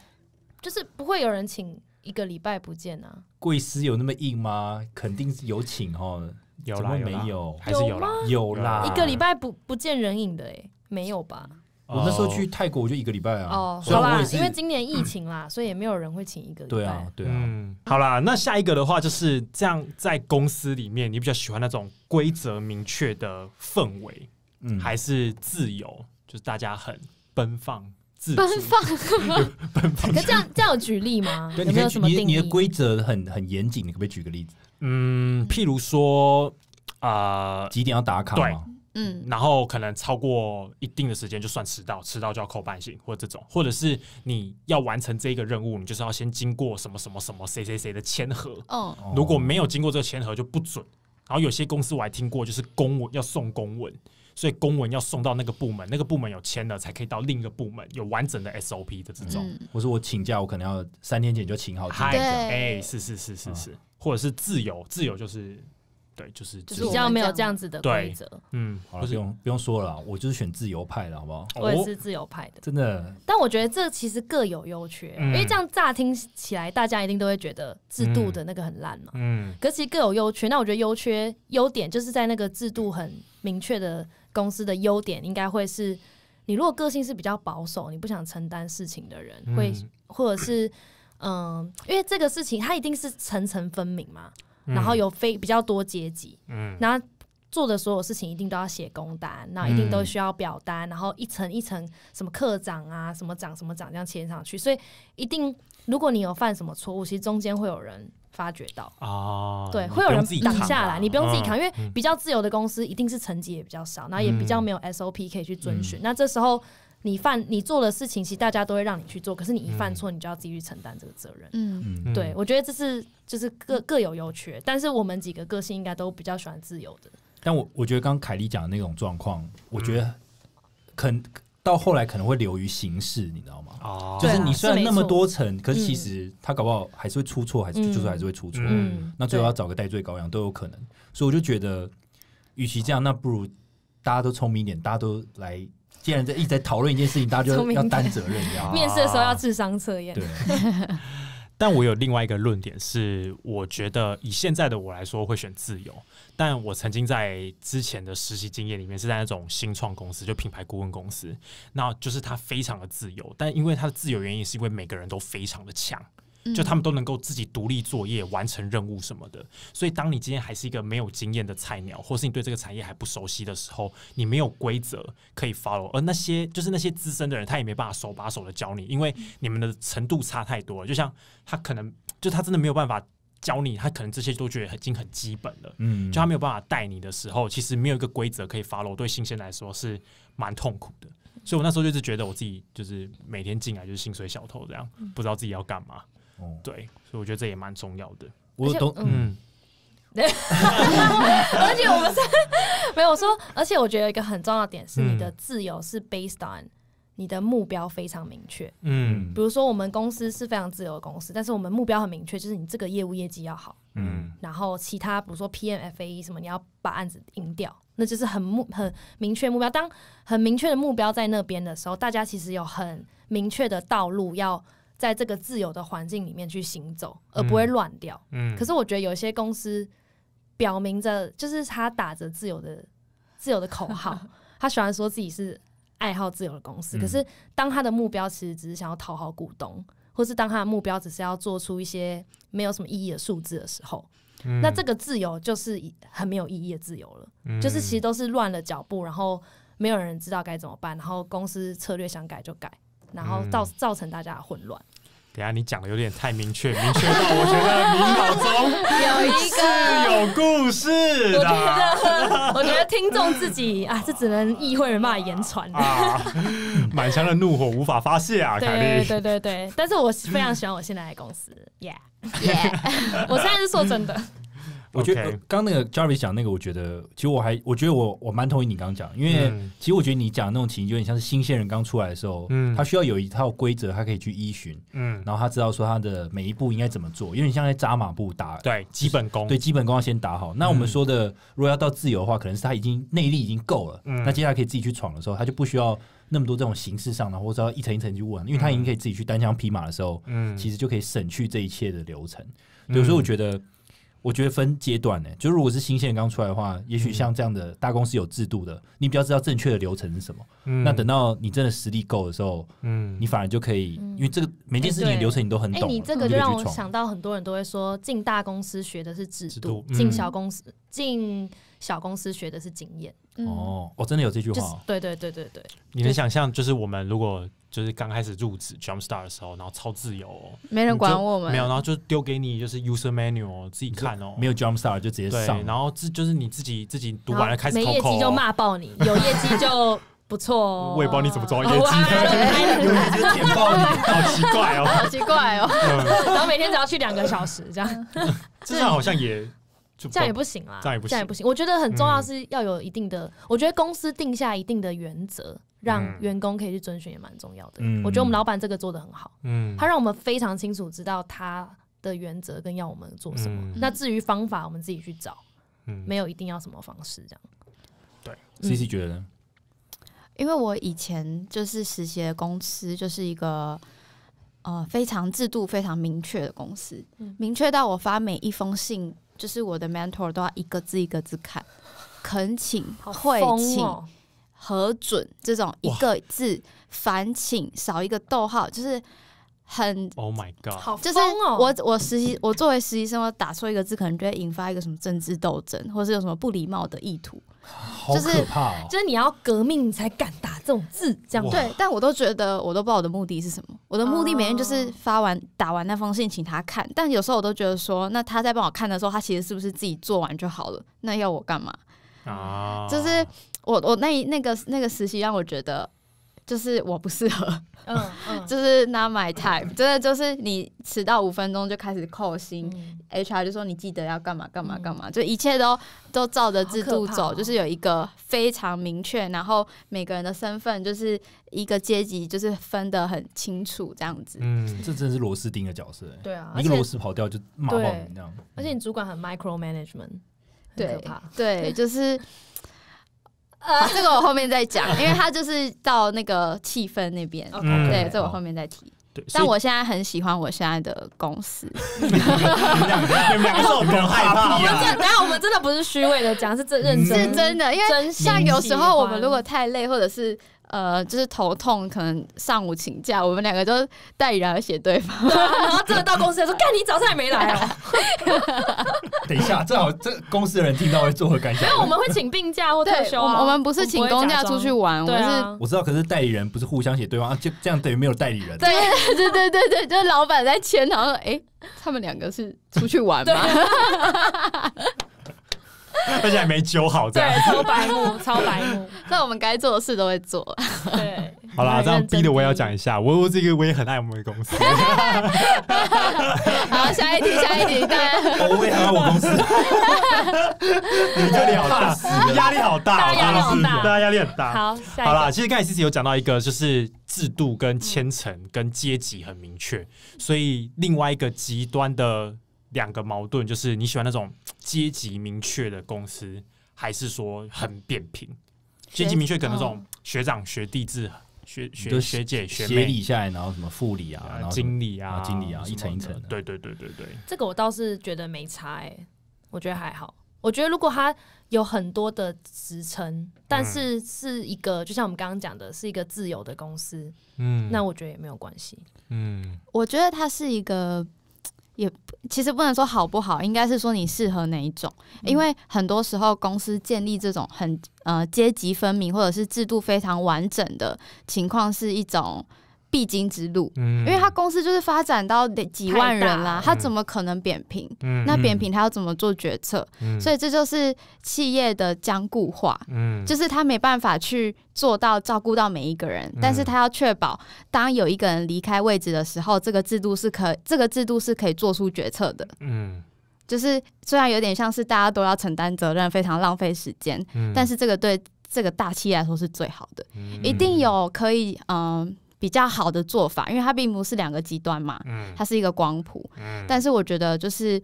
就是不会有人请。一个礼拜不见啊？贵司有那么硬吗？肯定是有请哦，有啦没有？有啦？有啦，一个礼拜不不见人影的哎，没有吧？我那时候去泰国，我就一个礼拜啊。哦，好啦，因为今年疫情啦，所以也没有人会请一个礼拜。对啊，对啊。好啦，那下一个的话就是这样，在公司里面，你比较喜欢那种规则明确的氛围，还是自由？就是大家很奔放。奔放，奔放。可这样这样有举例吗？有没有什么定？你的规则很很严谨，你可不可以举个例子？嗯，譬如说啊，几点要打卡？对，嗯，然后可能超过一定的时间就算迟到，迟到就要扣半薪，或者这种，或者是你要完成这一个任务，你就是要先经过什么什么什么谁谁谁的签合。哦，如果没有经过这个签合就不准。然后有些公司我还听过，就是公文要送公文。所以公文要送到那个部门，那个部门有签了才可以到另一个部门有完整的 SOP 的这种。我说我请假，我可能要三天前就请好假。哎，是是是是是，或者是自由，自由就是。对，就是比较没有这样子的规则。嗯，好了，不用不用说了，我就是选自由派的，好不好？我也是自由派的，真的。但我觉得这其实各有优缺，因为这样乍听起来，大家一定都会觉得制度的那个很烂嘛。嗯，可其实各有优缺。那我觉得优缺优点就是在那个制度很明确的公司的优点，应该会是，你如果个性是比较保守，你不想承担事情的人，会或者是嗯，因为这个事情它一定是层层分明嘛。然后有非比较多阶级，然后做的所有事情一定都要写工单，然后一定都需要表单，然后一层一层什么课长啊、什么长什么长这样签上去，所以一定如果你有犯什么错误，其实中间会有人发觉到啊，对，会有人挡下来，你不用自己扛，因为比较自由的公司一定是层级也比较少，然后也比较没有 SOP 可以去遵循，那这时候。你犯你做的事情，其实大家都会让你去做，可是你一犯错，你就要自己去承担这个责任。嗯嗯，对，我觉得这是就是各各有优缺，但是我们几个个性应该都比较喜欢自由的。但我我觉得，刚凯莉讲的那种状况，我觉得，能到后来可能会流于形式，你知道吗？哦，就是你虽然那么多层，可是其实他搞不好还是会出错，还是就是还是会出错。嗯，那最后要找个戴罪羔羊都有可能，所以我就觉得，与其这样，那不如大家都聪明一点，大家都来。既然在一直在讨论一件事情，大家就要担责任。面试的时候要智商测验。对，但我有另外一个论点是，我觉得以现在的我来说，会选自由。但我曾经在之前的实习经验里面，是在那种新创公司，就品牌顾问公司，那就是他非常的自由。但因为他的自由原因，是因为每个人都非常的强。就他们都能够自己独立作业、完成任务什么的，所以当你今天还是一个没有经验的菜鸟，或是你对这个产业还不熟悉的时候，你没有规则可以 follow，而那些就是那些资深的人，他也没办法手把手的教你，因为你们的程度差太多了。就像他可能就他真的没有办法教你，他可能这些都觉得已经很基本了，嗯，就他没有办法带你的时候，其实没有一个规则可以 follow，对新鲜来说是蛮痛苦的。所以我那时候就是觉得我自己就是每天进来就是薪水小偷这样，不知道自己要干嘛。对，所以我觉得这也蛮重要的。我都嗯，而且我们是没有说，而且我觉得一个很重要的点是，你的自由是 based on 你的目标非常明确。嗯，比如说我们公司是非常自由的公司，但是我们目标很明确，就是你这个业务业绩要好。嗯，然后其他比如说 PMFAE 什么，你要把案子赢掉，那就是很目很明确目标。当很明确的目标在那边的时候，大家其实有很明确的道路要。在这个自由的环境里面去行走，而不会乱掉。嗯，可是我觉得有些公司表明着，就是他打着自由的、自由的口号，他喜欢说自己是爱好自由的公司。可是当他的目标其实只是想要讨好股东，或是当他的目标只是要做出一些没有什么意义的数字的时候，那这个自由就是很没有意义的自由了。就是其实都是乱了脚步，然后没有人知道该怎么办，然后公司策略想改就改。然后造造成大家混乱。等下你讲的有点太明确，明确到我觉得明老总是有故事的。我觉得，我觉得听众自己啊，这只能意会，没办法言传。满腔的怒火无法发泄啊！对对对对对，但是我非常喜欢我现在的公司，Yeah Yeah，我现在是说真的。我觉得刚那个 Jerry 讲那个，我觉得其实我还我觉得我我蛮同意你刚讲，因为其实我觉得你讲的那种情形有点像是新鲜人刚出来的时候，嗯，他需要有一套规则，他可以去依循，嗯，然后他知道说他的每一步应该怎么做，有点像在扎马步打对基本功，对基本功要先打好。那我们说的如果要到自由的话，可能是他已经内力已经够了，嗯，那接下来可以自己去闯的时候，他就不需要那么多这种形式上，然或者一层一层去问，因为他已经可以自己去单枪匹马的时候，嗯，其实就可以省去这一切的流程。所以候我觉得。我觉得分阶段呢，就如果是新鲜刚出来的话，也许像这样的大公司有制度的，你比较知道正确的流程是什么。那等到你真的实力够的时候，嗯，你反而就可以，因为这个每件事情流程你都很懂。你这个就让我想到很多人都会说，进大公司学的是制度，进小公司进小公司学的是经验。哦，我真的有这句话，对对对对对。你能想象，就是我们如果。就是刚开始入职 Jump Star 的时候，然后超自由，没人管我们，没有，然后就丢给你，就是 User Manual 自己看哦。没有 Jump Star 就直接上，然后自就是你自己自己读完了开始。没业绩就骂爆你，有业绩就不错。我也不知道你怎么抓业绩，好奇怪哦，好奇怪哦。然后每天只要去两个小时这样，这样好像也这样也不行啊，这样也不这样也不行。我觉得很重要是要有一定的，我觉得公司定下一定的原则。让员工可以去遵循也蛮重要的，我觉得我们老板这个做的很好，他让我们非常清楚知道他的原则跟要我们做什么。那至于方法，我们自己去找，没有一定要什么方式这样。对，C C 觉得呢？因为我以前就是实习的公司，就是一个呃非常制度非常明确的公司，明确到我发每一封信，就是我的 mentor 都要一个字一个字看，恳请会请。核准这种一个字，烦请少一个逗号，就是很。Oh my god！好疯哦！我我实习，我作为实习生，我打错一个字，可能就会引发一个什么政治斗争，或是有什么不礼貌的意图。好可怕！就是你要革命，你才敢打这种字，这样对？但我都觉得，我都不知道我的目的是什么。我的目的每天就是发完打完那封信，请他看。但有时候我都觉得说，那他在帮我看的时候，他其实是不是自己做完就好了？那要我干嘛啊？就是。我我那那个那个实习让我觉得，就是我不适合，嗯嗯，就是 not my type。真的就是你迟到五分钟就开始扣薪，HR 就说你记得要干嘛干嘛干嘛，就一切都都照着制度走，就是有一个非常明确，然后每个人的身份就是一个阶级，就是分得很清楚这样子。嗯，这真是螺丝钉的角色，对啊，一个螺丝跑掉就麻爆你这样。而且你主管很 micromanagement，很可怕，对，就是。呃，这个我后面再讲，因为他就是到那个气氛那边，对，这我后面再提。但我现在很喜欢我现在的公司，不 要 我们真的不是虚伪的讲，是真认真真的，因为像有时候我们如果太累或者是呃就是头痛，可能上午请假，我们两个都代然而写对方，然后真的到公司说干，你早上也没来。等一下，正好这公司的人听到会作何感想？没有，我们会请病假或退休。我们不是请公假出去玩。是我知道。可是代理人不是互相写对方，就这样等于没有代理人。对 对对对对就是老板在签，然后哎，他们两个是出去玩吗？而且还没揪好，对，超白目，超白目。那我们该做的事都会做，对。好啦，这样逼的我也要讲一下，我我这个我也很爱我们的公司。好，下一题，下一题，大家。我也很爱我公司。你压力好大，压力好大，真的是，大家压力很大。好，好啦，其实刚才其实有讲到一个，就是制度跟千层跟阶级很明确，所以另外一个极端的。两个矛盾就是你喜欢那种阶级明确的公司，还是说很扁平？阶级明确跟那种学长学弟制，学学学姐学妹理下来，然后什么副理啊，然后经理啊，经理啊，一层一层。对对对对对，这个我倒是觉得没差，我觉得还好。我觉得如果他有很多的职称，但是是一个就像我们刚刚讲的，是一个自由的公司，嗯，那我觉得也没有关系。嗯，我觉得他是一个。也其实不能说好不好，应该是说你适合哪一种，因为很多时候公司建立这种很呃阶级分明或者是制度非常完整的情况是一种。必经之路，嗯，因为他公司就是发展到得几万人啦，他怎么可能扁平？嗯，那扁平他要怎么做决策？嗯，所以这就是企业的僵固化，嗯，就是他没办法去做到照顾到每一个人，但是他要确保，当有一个人离开位置的时候，这个制度是可，这个制度是可以做出决策的，嗯，就是虽然有点像是大家都要承担责任，非常浪费时间，嗯，但是这个对这个大企业来说是最好的，一定有可以，嗯。比较好的做法，因为它并不是两个极端嘛，嗯，它是一个光谱，嗯，但是我觉得就是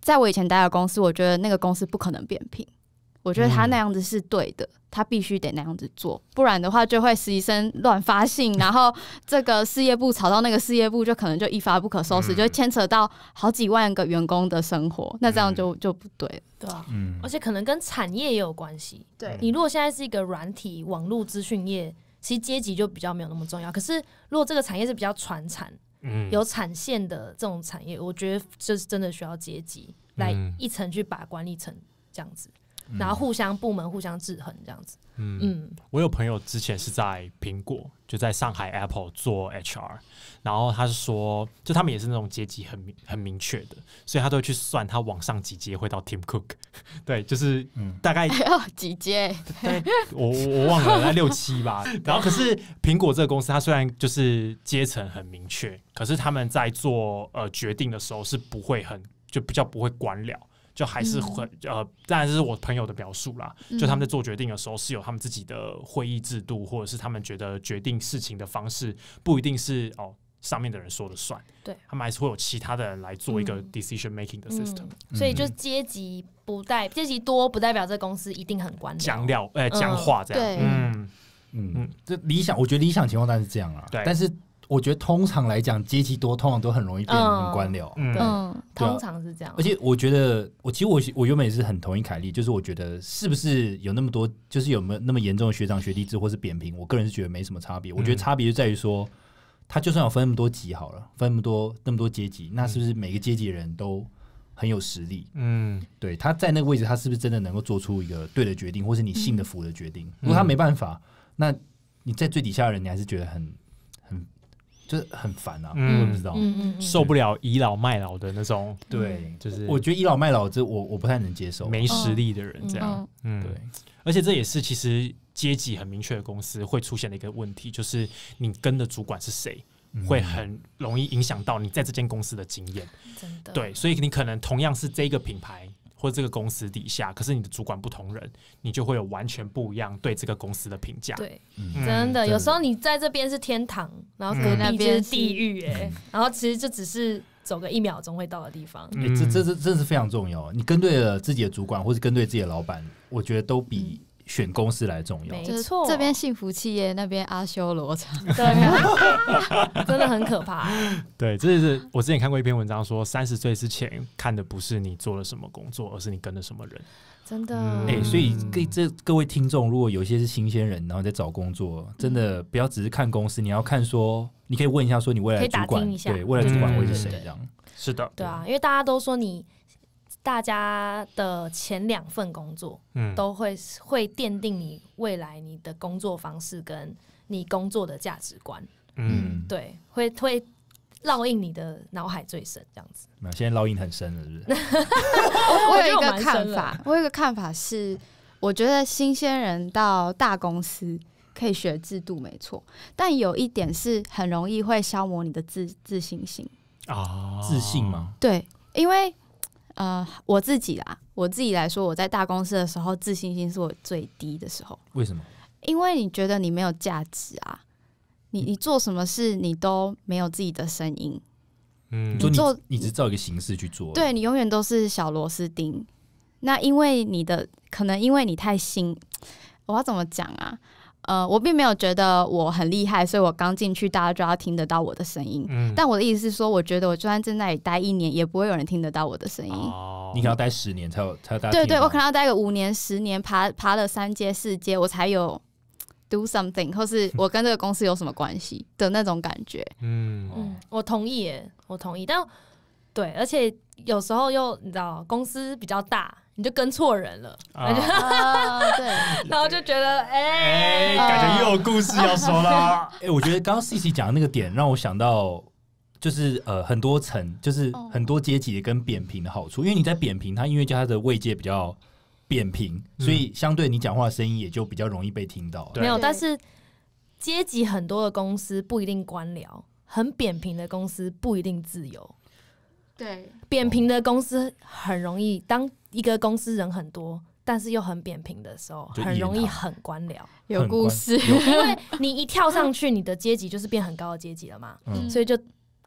在我以前待的公司，我觉得那个公司不可能变平，我觉得他那样子是对的，他必须得那样子做，不然的话就会实习生乱发信，然后这个事业部吵到那个事业部，就可能就一发不可收拾，就牵扯到好几万个员工的生活，那这样就就不对，对，嗯，而且可能跟产业也有关系，对你如果现在是一个软体网络资讯业。其实阶级就比较没有那么重要，可是如果这个产业是比较传产，嗯，有产线的这种产业，我觉得就是真的需要阶级来一层去把管理层这样子，然后互相部门互相制衡这样子。嗯，我有朋友之前是在苹果，就在上海 Apple 做 HR，然后他是说，就他们也是那种阶级很明很明确的，所以他都会去算他往上几阶会到 Tim Cook，对，就是大概几 阶？我我我忘了，来六七吧。然后可是苹果这个公司，它虽然就是阶层很明确，可是他们在做呃决定的时候是不会很就比较不会官僚。就还是很呃，当然这是我朋友的表述啦。就他们在做决定的时候，是有他们自己的会议制度，或者是他们觉得决定事情的方式不一定是哦上面的人说了算。对，他们还是会有其他的人来做一个 decision making 的 system。所以就阶级不代阶级多，不代表这公司一定很官僚。讲料哎，讲话这样。对，嗯嗯，这理想我觉得理想情况然是这样啊。对，但是。我觉得通常来讲，阶级多，通常都很容易变成官僚。嗯，通常是这样。而且我觉得，我其实我我原本也是很同意凯莉，就是我觉得是不是有那么多，就是有没有那么严重的学长学弟制或是扁平？我个人是觉得没什么差别。我觉得差别就在于说，他就算有分那么多级好了，分那么多那么多阶级，那是不是每个阶级人都很有实力？嗯，对，他在那个位置，他是不是真的能够做出一个对的决定，或是你信的服的决定？如果他没办法，那你在最底下的人，你还是觉得很。就是很烦啊，嗯嗯嗯，受不了倚老卖老的那种，对，就是我觉得倚老卖老这我我不太能接受，没实力的人这样，嗯，对，而且这也是其实阶级很明确的公司会出现的一个问题，就是你跟的主管是谁，会很容易影响到你在这间公司的经验，真的，对，所以你可能同样是这个品牌。或这个公司底下，可是你的主管不同人，你就会有完全不一样对这个公司的评价。对，真的有时候你在这边是天堂，然后隔壁边是地狱，哎，然后其实就只是走个一秒钟会到的地方。这这这真是非常重要，你跟对了自己的主管，或是跟对自己的老板，我觉得都比。选公司来重要，没错。这边幸福企业，那边阿修罗场，对，真的很可怕。对，这是我之前看过一篇文章说，三十岁之前看的不是你做了什么工作，而是你跟了什么人。真的，哎，所以给这各位听众，如果有一些是新鲜人，然后在找工作，真的不要只是看公司，你要看说，你可以问一下说，你未来主管，对，未来主管会是谁这样？是的，对啊，因为大家都说你。大家的前两份工作，嗯，都会会奠定你未来你的工作方式跟你工作的价值观，嗯，对，会会烙印你的脑海最深，这样子。那现在烙印很深了，是不是？我有一个看法，我有一个看法是，我觉得新鲜人到大公司可以学制度，没错，但有一点是很容易会消磨你的自自信心啊，自信吗？对，因为。呃，我自己啦，我自己来说，我在大公司的时候，自信心是我最低的时候。为什么？因为你觉得你没有价值啊，你你做什么事，你都没有自己的声音。嗯，你说你，你照一个形式去做，对你永远都是小螺丝钉。那因为你的，可能因为你太新，我要怎么讲啊？呃，我并没有觉得我很厉害，所以我刚进去，大家就要听得到我的声音。嗯，但我的意思是说，我觉得我就算在那里待一年，也不会有人听得到我的声音。哦，你可能要待十年才有才有待。对，对我可能要待个五年、十年，爬爬了三阶、四阶，我才有 do something 或是 我跟这个公司有什么关系的那种感觉。嗯嗯，我同意，耶，我同意，但对，而且有时候又你知道，公司比较大。你就跟错人了，对，然后就觉得哎，感觉又有故事要说啦。哎，我觉得刚刚 Cici 讲的那个点让我想到，就是呃，很多层，就是很多阶级跟扁平的好处。因为你在扁平，它因乐叫它的位阶比较扁平，所以相对你讲话的声音也就比较容易被听到。没有，但是阶级很多的公司不一定官僚，很扁平的公司不一定自由。对，扁平的公司很容易。当一个公司人很多，但是又很扁平的时候，很容易很官僚，有故事。因为你一跳上去，你的阶级就是变很高的阶级了嘛，所以就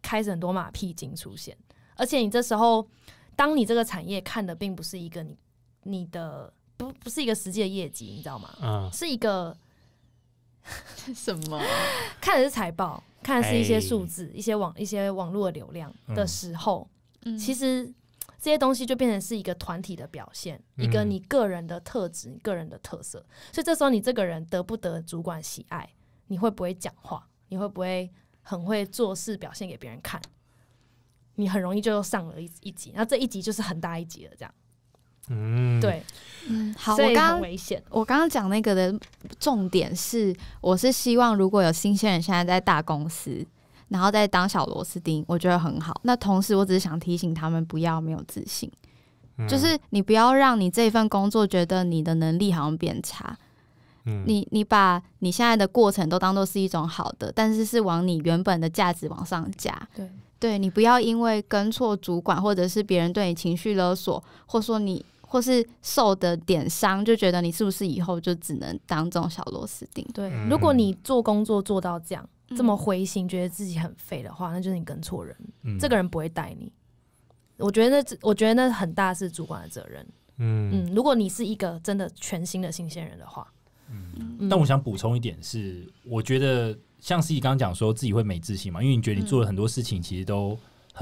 开始很多马屁精出现。而且你这时候，当你这个产业看的并不是一个你你的不不是一个实际的业绩，你知道吗？嗯，是一个什么？看的是财报，看是一些数字，一些网一些网络的流量的时候。其实这些东西就变成是一个团体的表现，一个你个人的特质、你个人的特色。所以这时候你这个人得不得主管喜爱，你会不会讲话，你会不会很会做事，表现给别人看，你很容易就上了一一级，那这一级就是很大一级了，这样。嗯，对，嗯，好，我刚危险。我刚刚讲那个的重点是，我是希望如果有新鲜人现在在大公司。然后再当小螺丝钉，我觉得很好。那同时，我只是想提醒他们不要没有自信，就是你不要让你这份工作觉得你的能力好像变差。你你把你现在的过程都当做是一种好的，但是是往你原本的价值往上加。对，对你不要因为跟错主管，或者是别人对你情绪勒索，或者说你或是受的点伤，就觉得你是不是以后就只能当这种小螺丝钉？对，如果你做工作做到这样。这么灰心，觉得自己很废的话，那就是你跟错人。嗯，这个人不会带你。我觉得那，我觉得那很大是主管的责任。嗯嗯，如果你是一个真的全新的新鲜人的话，嗯，但我想补充一点是，我觉得像自刚刚讲说自己会没自信嘛，因为你觉得你做了很多事情，其实都。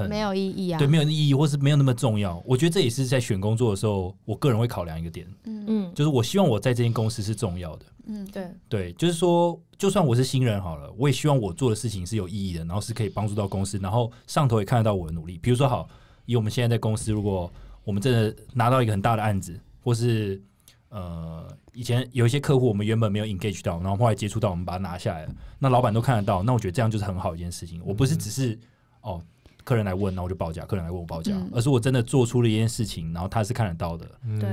没有意义啊！对，没有意义，或是没有那么重要。我觉得这也是在选工作的时候，我个人会考量一个点。嗯，嗯，就是我希望我在这间公司是重要的。嗯，对，对，就是说，就算我是新人好了，我也希望我做的事情是有意义的，然后是可以帮助到公司，然后上头也看得到我的努力。比如说，好，以我们现在在公司，如果我们真的拿到一个很大的案子，或是呃，以前有一些客户我们原本没有 engage 到，然后后来接触到，我们把它拿下来了，那老板都看得到。那我觉得这样就是很好一件事情。我不是只是哦。客人来问，然后我就报价；客人来问我报价，而是我真的做出了一件事情，然后他是看得到的，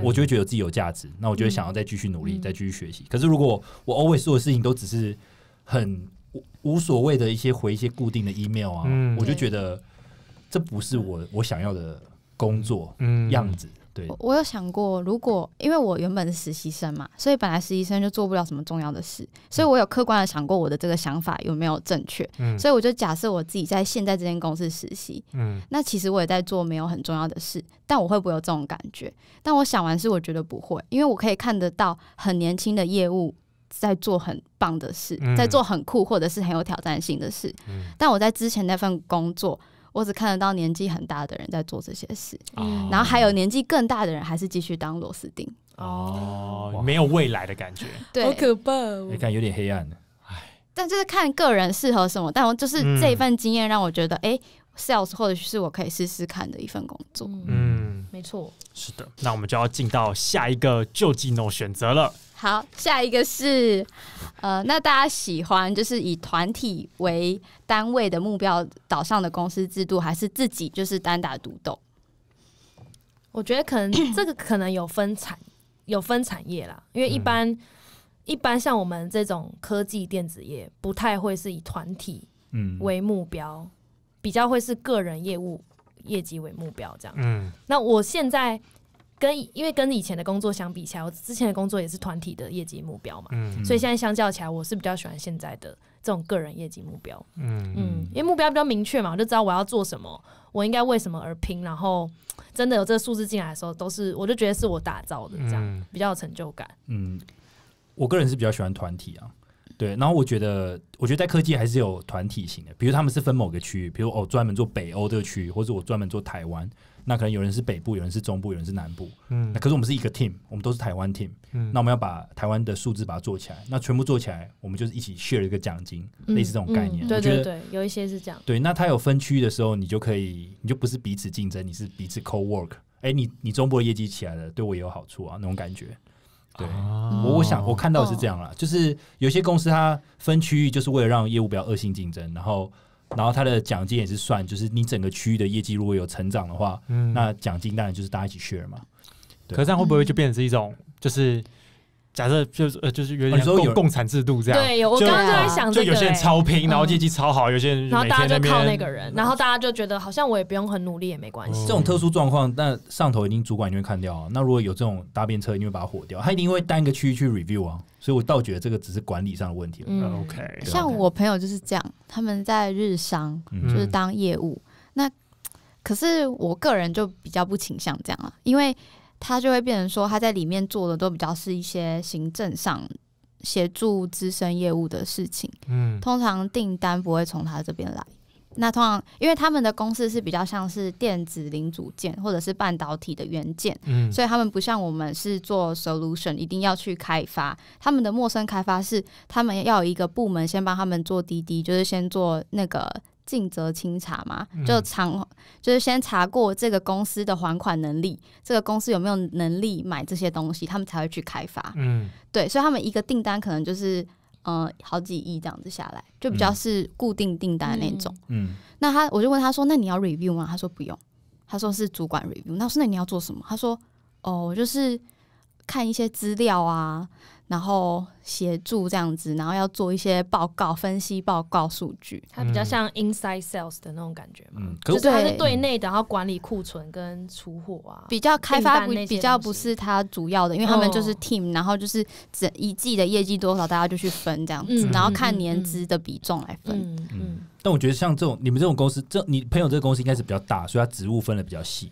我就会觉得自己有价值。那我就想要再继续努力，再继续学习。可是如果我 always 做的事情都只是很无无所谓的一些回一些固定的 email 啊，我就觉得这不是我我想要的工作样子。我有想过，如果因为我原本是实习生嘛，所以本来实习生就做不了什么重要的事，所以我有客观的想过我的这个想法有没有正确。嗯，所以我就假设我自己在现在这间公司实习，嗯，那其实我也在做没有很重要的事，但我会不会有这种感觉？但我想完是我觉得不会，因为我可以看得到很年轻的业务在做很棒的事，在做很酷或者是很有挑战性的事。嗯，但我在之前那份工作。我只看得到年纪很大的人在做这些事，然后还有年纪更大的人还是继续当螺丝钉哦，没有未来的感觉，对，好可怕！你看有点黑暗但就是看个人适合什么，但我就是这一份经验让我觉得，哎。sales 或者是我可以试试看的一份工作，嗯，没错，是的，那我们就要进到下一个就技能选择了。好，下一个是，呃，那大家喜欢就是以团体为单位的目标岛上的公司制度，还是自己就是单打独斗？我觉得可能这个可能有分产有分产业啦，因为一般一般像我们这种科技电子业，不太会是以团体嗯为目标。比较会是个人业务业绩为目标这样，嗯，那我现在跟因为跟以前的工作相比起来，我之前的工作也是团体的业绩目标嘛，嗯，所以现在相较起来，我是比较喜欢现在的这种个人业绩目标，嗯嗯，因为目标比较明确嘛，我就知道我要做什么，我应该为什么而拼，然后真的有这个数字进来的时候，都是我就觉得是我打造的这样，比较有成就感，嗯，我个人是比较喜欢团体啊。对，然后我觉得，我觉得在科技还是有团体型的，比如他们是分某个区域，比如哦专门做北欧这个区域，或者我专门做台湾，那可能有人是北部，有人是中部，有人是南部，嗯，那可是我们是一个 team，我们都是台湾 team，嗯，那我们要把台湾的数字把它做起来，那全部做起来，我们就是一起 share 一个奖金，类似这种概念，我对对，有一些是这样，对，那它有分区的时候，你就可以，你就不是彼此竞争，你是彼此 co work，哎，你你中部业绩起来了，对我也有好处啊，那种感觉。对，我我想我看到是这样啦。就是有些公司它分区域，就是为了让业务比较恶性竞争，然后然后它的奖金也是算，就是你整个区域的业绩如果有成长的话，嗯，那奖金当然就是大家一起 share 嘛。对，可这样会不会就变成是一种就是？假设就是呃，就是有点共共产制度这样。对，我刚刚就在想就有些人超拼，然后业绩超好，有些人。然后大家就靠那个人，然后大家就觉得好像我也不用很努力也没关系。这种特殊状况，那上头已经主管就会看掉啊。那如果有这种搭便车，一定会把它火掉。他一定会单一个区域去 review 啊。所以我倒觉得这个只是管理上的问题。嗯，OK。像我朋友就是这样，他们在日商就是当业务。那可是我个人就比较不倾向这样了，因为。他就会变成说，他在里面做的都比较是一些行政上协助资深业务的事情。嗯，通常订单不会从他这边来。那通常，因为他们的公司是比较像是电子零组件或者是半导体的元件，嗯，所以他们不像我们是做 solution，一定要去开发。他们的陌生开发是他们要有一个部门先帮他们做滴滴，就是先做那个。尽责清查嘛，就常就是先查过这个公司的还款能力，这个公司有没有能力买这些东西，他们才会去开发。嗯，对，所以他们一个订单可能就是呃好几亿这样子下来，就比较是固定订单那种。嗯，那他我就问他说：“那你要 review 吗？”他说：“不用。”他说：“是主管 review。”那我说：“那你要做什么？”他说：“哦，就是看一些资料啊。”然后协助这样子，然后要做一些报告、分析报告数据，它比较像 inside sales 的那种感觉嘛，就是是对内，然后管理库存跟出货啊，比较开发不比较不是他主要的，因为他们就是 team，然后就是整一季的业绩多少，大家就去分这样子，然后看年资的比重来分。嗯，但我觉得像这种你们这种公司，这你朋友这公司应该是比较大，所以它职务分的比较细，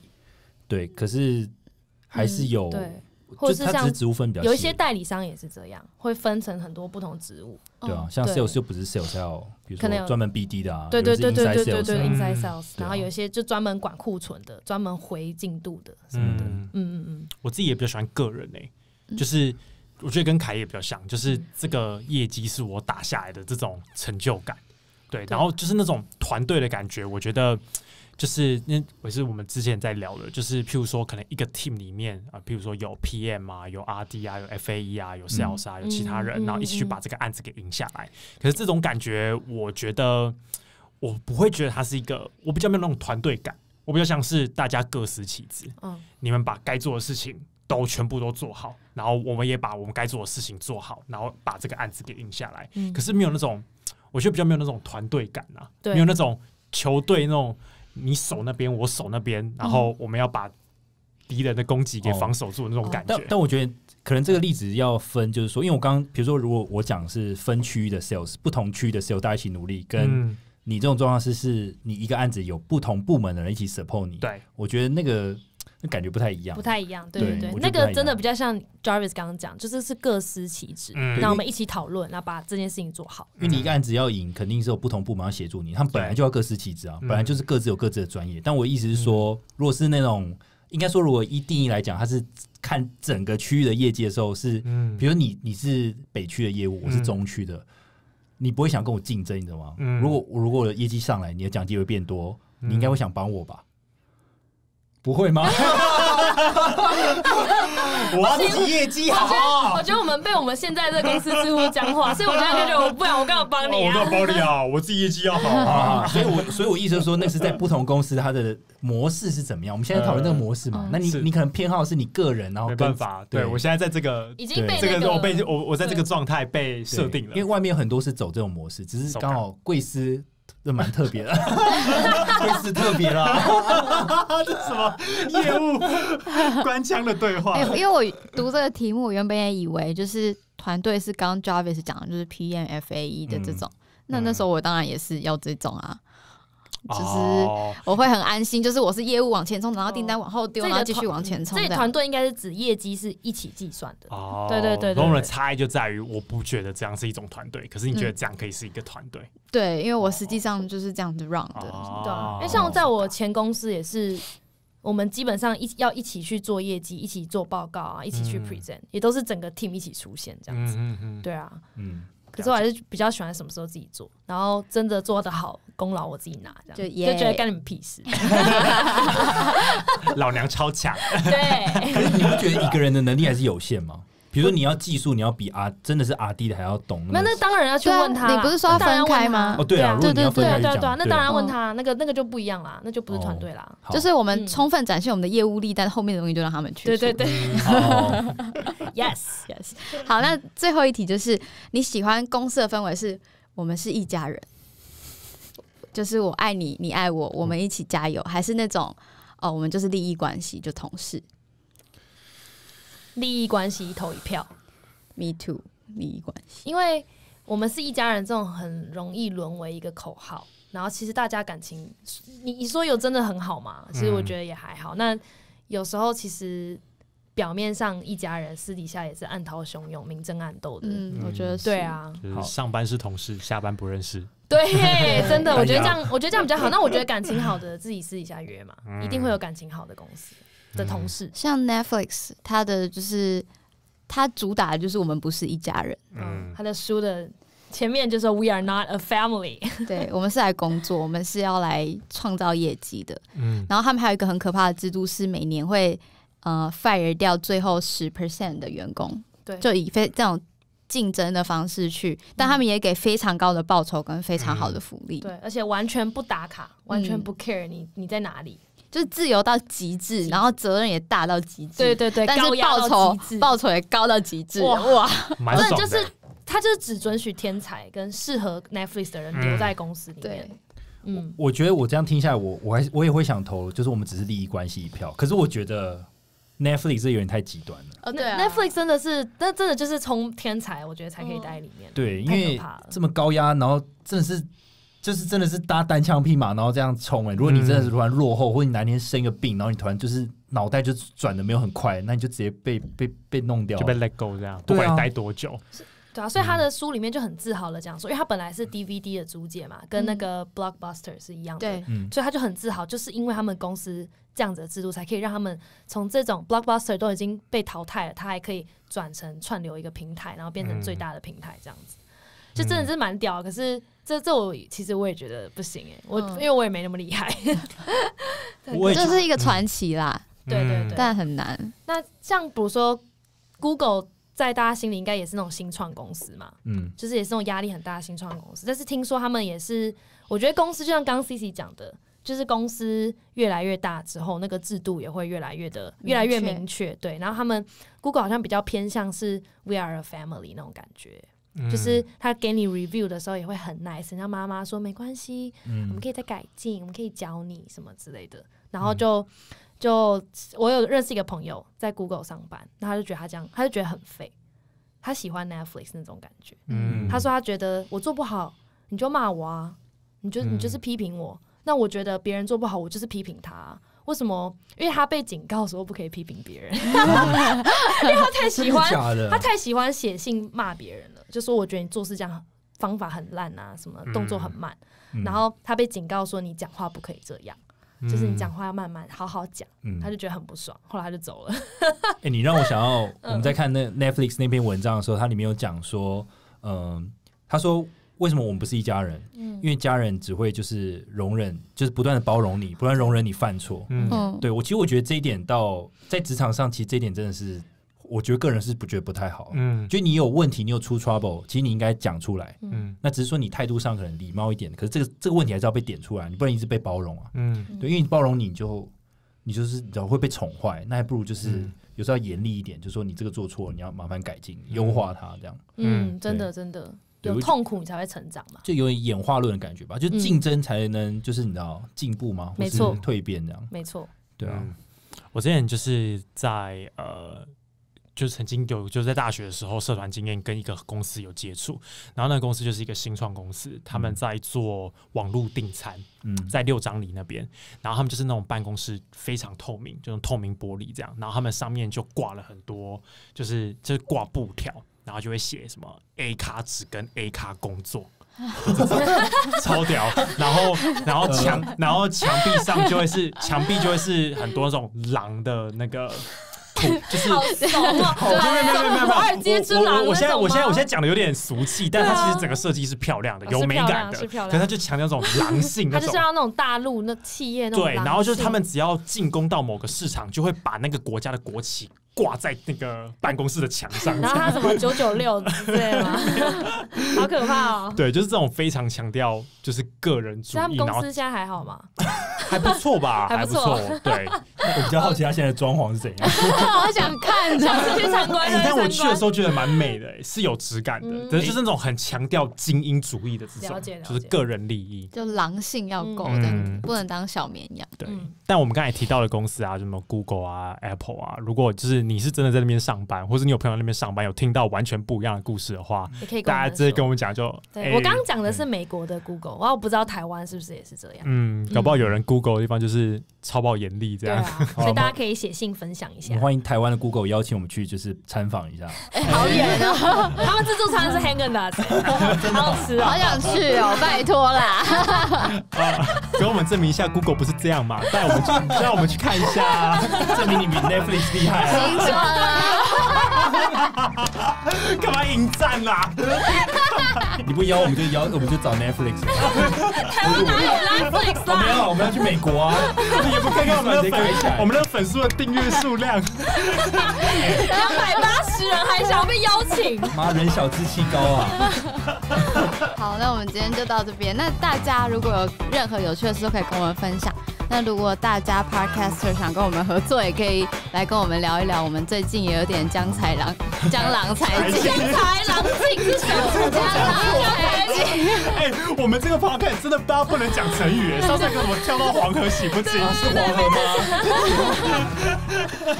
对，可是还是有。或者是像有一些代理商也是这样，会分成很多不同职务。对啊，像 sales 就不是 sales，有比如说专门 BD 的啊。对对对对对对对，inside sales。然后有一些就专门管库存的，专门回进度的，什么的。嗯嗯嗯。我自己也比较喜欢个人呢，就是我觉得跟凯也比较像，就是这个业绩是我打下来的这种成就感。对，然后就是那种团队的感觉，我觉得。就是那也是我们之前在聊的，就是譬如说，可能一个 team 里面啊，譬如说有 PM 啊，有 RD 啊，有 FAE 啊，有 sales 啊，有其他人，然后一起去把这个案子给赢下来。可是这种感觉，我觉得我不会觉得它是一个，我比较没有那种团队感，我比较像是大家各司其职，嗯，你们把该做的事情都全部都做好，然后我们也把我们该做的事情做好，然后把这个案子给赢下来。可是没有那种，我觉得比较没有那种团队感啊，没有那种球队那种。你守那边，我守那边，然后我们要把敌人的攻击给防守住那种感觉。但但我觉得可能这个例子要分，就是说，因为我刚比如说，如果我讲是分区域的 sales，不同区域的 sales 大家一起努力，跟你这种状况是，是你一个案子有不同部门的人一起 support 你。对我觉得那个。感觉不太一样，不太一样，对对对，那个真的比较像 Jarvis 刚刚讲，就是是各司其职，然我们一起讨论，然后把这件事情做好。因为你一案子要赢，肯定是有不同部门要协助你，他们本来就要各司其职啊，本来就是各自有各自的专业。但我意思是说，如果是那种，应该说如果一定义来讲，他是看整个区域的业绩的时候，是，比如你你是北区的业务，我是中区的，你不会想跟我竞争，你知道吗？如果我如果我的业绩上来，你的奖金会变多，你应该会想帮我吧？不会吗？我自己业绩好我觉得我们被我们现在这公司知乎僵化，所以我现在就觉得我不然我刚好帮你啊！我刚好帮你啊！我自己业绩要好啊！所以，我所以，我意思说，那是在不同公司，它的模式是怎么样？我们现在讨论这个模式嘛？那你你可能偏好是你个人，然后没办法。对我现在在这个已经被这个我被我我在这个状态被设定了，因为外面很多是走这种模式，只是刚好贵司。这蛮特别的，这 是特别啦。这什么业务官腔的对话？因为我读这个题目，我原本也以为就是团队是刚 Jarvis 讲的，就是 PMFAE 的这种。那那时候我当然也是要这种啊。其实我会很安心，就是我是业务往前冲，然后订单往后丢，然后继续往前冲。这团队应该是指业绩是一起计算的。哦，对对对我们的差异就在于，我不觉得这样是一种团队，可是你觉得这样可以是一个团队？对，因为我实际上就是这样子 round 的。对。因为像在我前公司也是，我们基本上一要一起去做业绩，一起做报告啊，一起去 present，也都是整个 team 一起出现这样子。嗯对啊。嗯。可是我还是比较喜欢什么时候自己做，然后真的做的好。功劳我自己拿，这样就觉得干你们屁事？老娘超强。对，你不觉得一个人的能力还是有限吗？比如说你要技术，你要比阿真的是阿弟的还要懂。那那当然要去问他你不是说要分开吗？哦，对啊，对对对要对，那当然问他。那个那个就不一样啦，那就不是团队啦，就是我们充分展现我们的业务力，但后面的东西就让他们去。对对对。Yes，Yes。好，那最后一题就是你喜欢公司的氛围是，我们是一家人。就是我爱你，你爱我，我们一起加油，还是那种哦，我们就是利益关系，就同事，利益关系投一票。Me too，利益关系，因为我们是一家人，这种很容易沦为一个口号。然后其实大家感情，你你说有真的很好嘛？其实我觉得也还好。那有时候其实表面上一家人，私底下也是暗涛汹涌、明争暗斗的。嗯，我觉得对啊，就是上班是同事，下班不认识。对，真的，我觉得这样，我觉得这样比较好。那我觉得感情好的，自己私底下约嘛，一定会有感情好的公司的同事。像 Netflix，它的就是它主打的就是我们不是一家人，嗯，它的书的前面就是 We are not a family，对我们是来工作，我们是要来创造业绩的，嗯。然后他们还有一个很可怕的制度是每年会呃 fire 掉最后十 percent 的员工，对，就以非这种。竞争的方式去，但他们也给非常高的报酬跟非常好的福利，对，而且完全不打卡，完全不 care 你你在哪里，就是自由到极致，然后责任也大到极致，对对对，但是报酬报酬也高到极致，哇，哇，蛮爽的。他就是只准许天才跟适合 Netflix 的人留在公司里面。嗯，我觉得我这样听下来，我我还我也会想投，就是我们只是利益关系一票，可是我觉得。Netflix 是有点太极端了。呃，对，Netflix 真的是，那真的就是冲天才，我觉得才可以待在里面。对，因为这么高压，然后真的是，就是真的是搭单枪匹马，然后这样冲哎。如果你真的是突然落后，或者你哪天生一个病，然后你突然就是脑袋就转的没有很快，那你就直接被被被弄掉，就被 let go 这样，不管你待多久。对啊，所以他的书里面就很自豪的讲说，因为他本来是 DVD 的租借嘛，跟那个 Blockbuster 是一样的，所以他就很自豪，就是因为他们公司这样子的制度，才可以让他们从这种 Blockbuster 都已经被淘汰了，他还可以转成串流一个平台，然后变成最大的平台这样子，就真的是蛮屌。可是这这我其实我也觉得不行哎，我因为我也没那么厉害，我这是一个传奇啦，对对对，但很难。那像比如说 Google。在大家心里应该也是那种新创公司嘛，嗯，就是也是那种压力很大的新创公司。但是听说他们也是，我觉得公司就像刚 Cici 讲的，就是公司越来越大之后，那个制度也会越来越的越来越明确。对，然后他们 Google 好像比较偏向是 We are a family 那种感觉，就是他给你 review 的时候也会很 nice，像妈妈说没关系，我们可以再改进，我们可以教你什么之类的，然后就。就我有认识一个朋友在 Google 上班，那他就觉得他这样，他就觉得很废。他喜欢 Netflix 那种感觉。他说他觉得我做不好，你就骂我啊，你就你就是批评我。那我觉得别人做不好，我就是批评他。为什么？因为他被警告说不可以批评别人，因为他太喜欢，他太喜欢写信骂别人了，就说我觉得你做事这样方法很烂啊，什么动作很慢。然后他被警告说你讲话不可以这样。就是你讲话要慢慢，好好讲，他就觉得很不爽，后来他就走了。哎，你让我想到，我们在看那 Netflix 那篇文章的时候，它里面有讲说，嗯，他说为什么我们不是一家人？嗯，因为家人只会就是容忍，就是不断的包容你，不断容忍你犯错。嗯，对我其实我觉得这一点到在职场上，其实这一点真的是。我觉得个人是不觉得不太好，嗯，就你有问题，你有出 trouble，其实你应该讲出来，嗯，那只是说你态度上可能礼貌一点，可是这这个问题还是要被点出来，你不能一直被包容啊，嗯，对，因为你包容你就你就是你知道会被宠坏，那还不如就是有时候严厉一点，就说你这个做错了，你要麻烦改进优化它，这样，嗯，真的真的有痛苦你才会成长嘛，就有演化论的感觉吧，就竞争才能就是你知道进步吗？没错，蜕变这样，没错，对啊，我之前就是在呃。就曾经有，就是在大学的时候，社团经验跟一个公司有接触，然后那个公司就是一个新创公司，他们在做网络订餐，嗯，在六张里那边，然后他们就是那种办公室非常透明，就用透明玻璃这样，然后他们上面就挂了很多，就是就是挂布条，然后就会写什么 A 卡纸跟 A 卡工作，超屌，然后然后墙然后墙壁上就会是墙壁就会是很多那种狼的那个。就是，没有没有没有没有，华尔街之狼，我现在我现在我现在讲的有点俗气，但它其实整个设计是漂亮的，有美感的，是漂亮。可是它就强调那种 狼性，它就是要那种大陆那企业那种。对，然后就是他们只要进攻到某个市场，就会把那个国家的国旗挂在那个办公室的墙上，然后他什么九九六对吗？好可怕哦！对，就是这种非常强调就是个人主义。公司现在还好吗？还不错吧，还不错。对，我比较好奇他现在装潢是怎样，好想看。想去参观。看我去的时候觉得蛮美的，是有质感的，只是那种很强调精英主义的这种，就是个人利益，就狼性要够的，不能当小绵羊。对。但我们刚才提到的公司啊，什么 Google 啊、Apple 啊，如果就是。你是真的在那边上班，或者你有朋友那边上班，有听到完全不一样的故事的话，大家直接跟我们讲就。我刚讲的是美国的 Google，然后不知道台湾是不是也是这样？嗯，搞不好有人 Google 的地方就是超爆严厉这样，所以大家可以写信分享一下。欢迎台湾的 Google 邀请我们去，就是参访一下。好远哦，他们自助餐是 h a n g e r 好好吃好想去哦，拜托啦！给我们证明一下 Google 不是这样嘛？带我们，让我们去看一下，证明你比 Netflix 厉害。干嘛迎战啦？你不邀我们就邀，我们就找 Netflix。台哪有 Netflix？没有，我们要去美国啊！也不看看我们粉我们粉丝的订阅数量，两百八十人还想要被邀请？妈，人小志气高啊！好，那我们今天就到这边。那大家如果有任何有趣的事，都可以跟我们分享。那如果大家 podcaster 想跟我们合作，也可以来跟我们聊一聊。我们最近也有点江 才狼，江郎才尽。江才郎尽是什么？江郎才尽。哎，我们这个 podcast 真的大家不能讲成语。上次才我们跳到黄河洗不清？是黄河吗？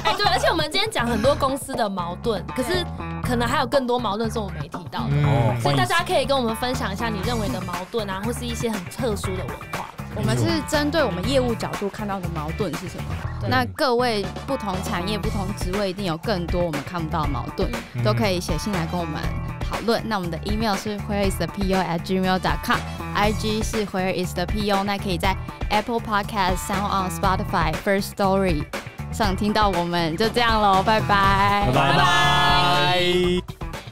哎，对，而且我们今天讲很多公司的矛盾，可是。可能还有更多矛盾是我们没提到的，所以大家可以跟我们分享一下你认为的矛盾啊，或是一些很特殊的文化。我们是针对我们业务角度看到的矛盾是什么？那各位不同产业、不同职位一定有更多我们看不到的矛盾，都可以写信来跟我们讨论。那我们的 email 是 where is the pu at gmail dot com，IG 是 where is the pu，那可以在 Apple Podcast、Sound on Spotify、First Story。想听到我们就这样喽，拜拜，拜拜。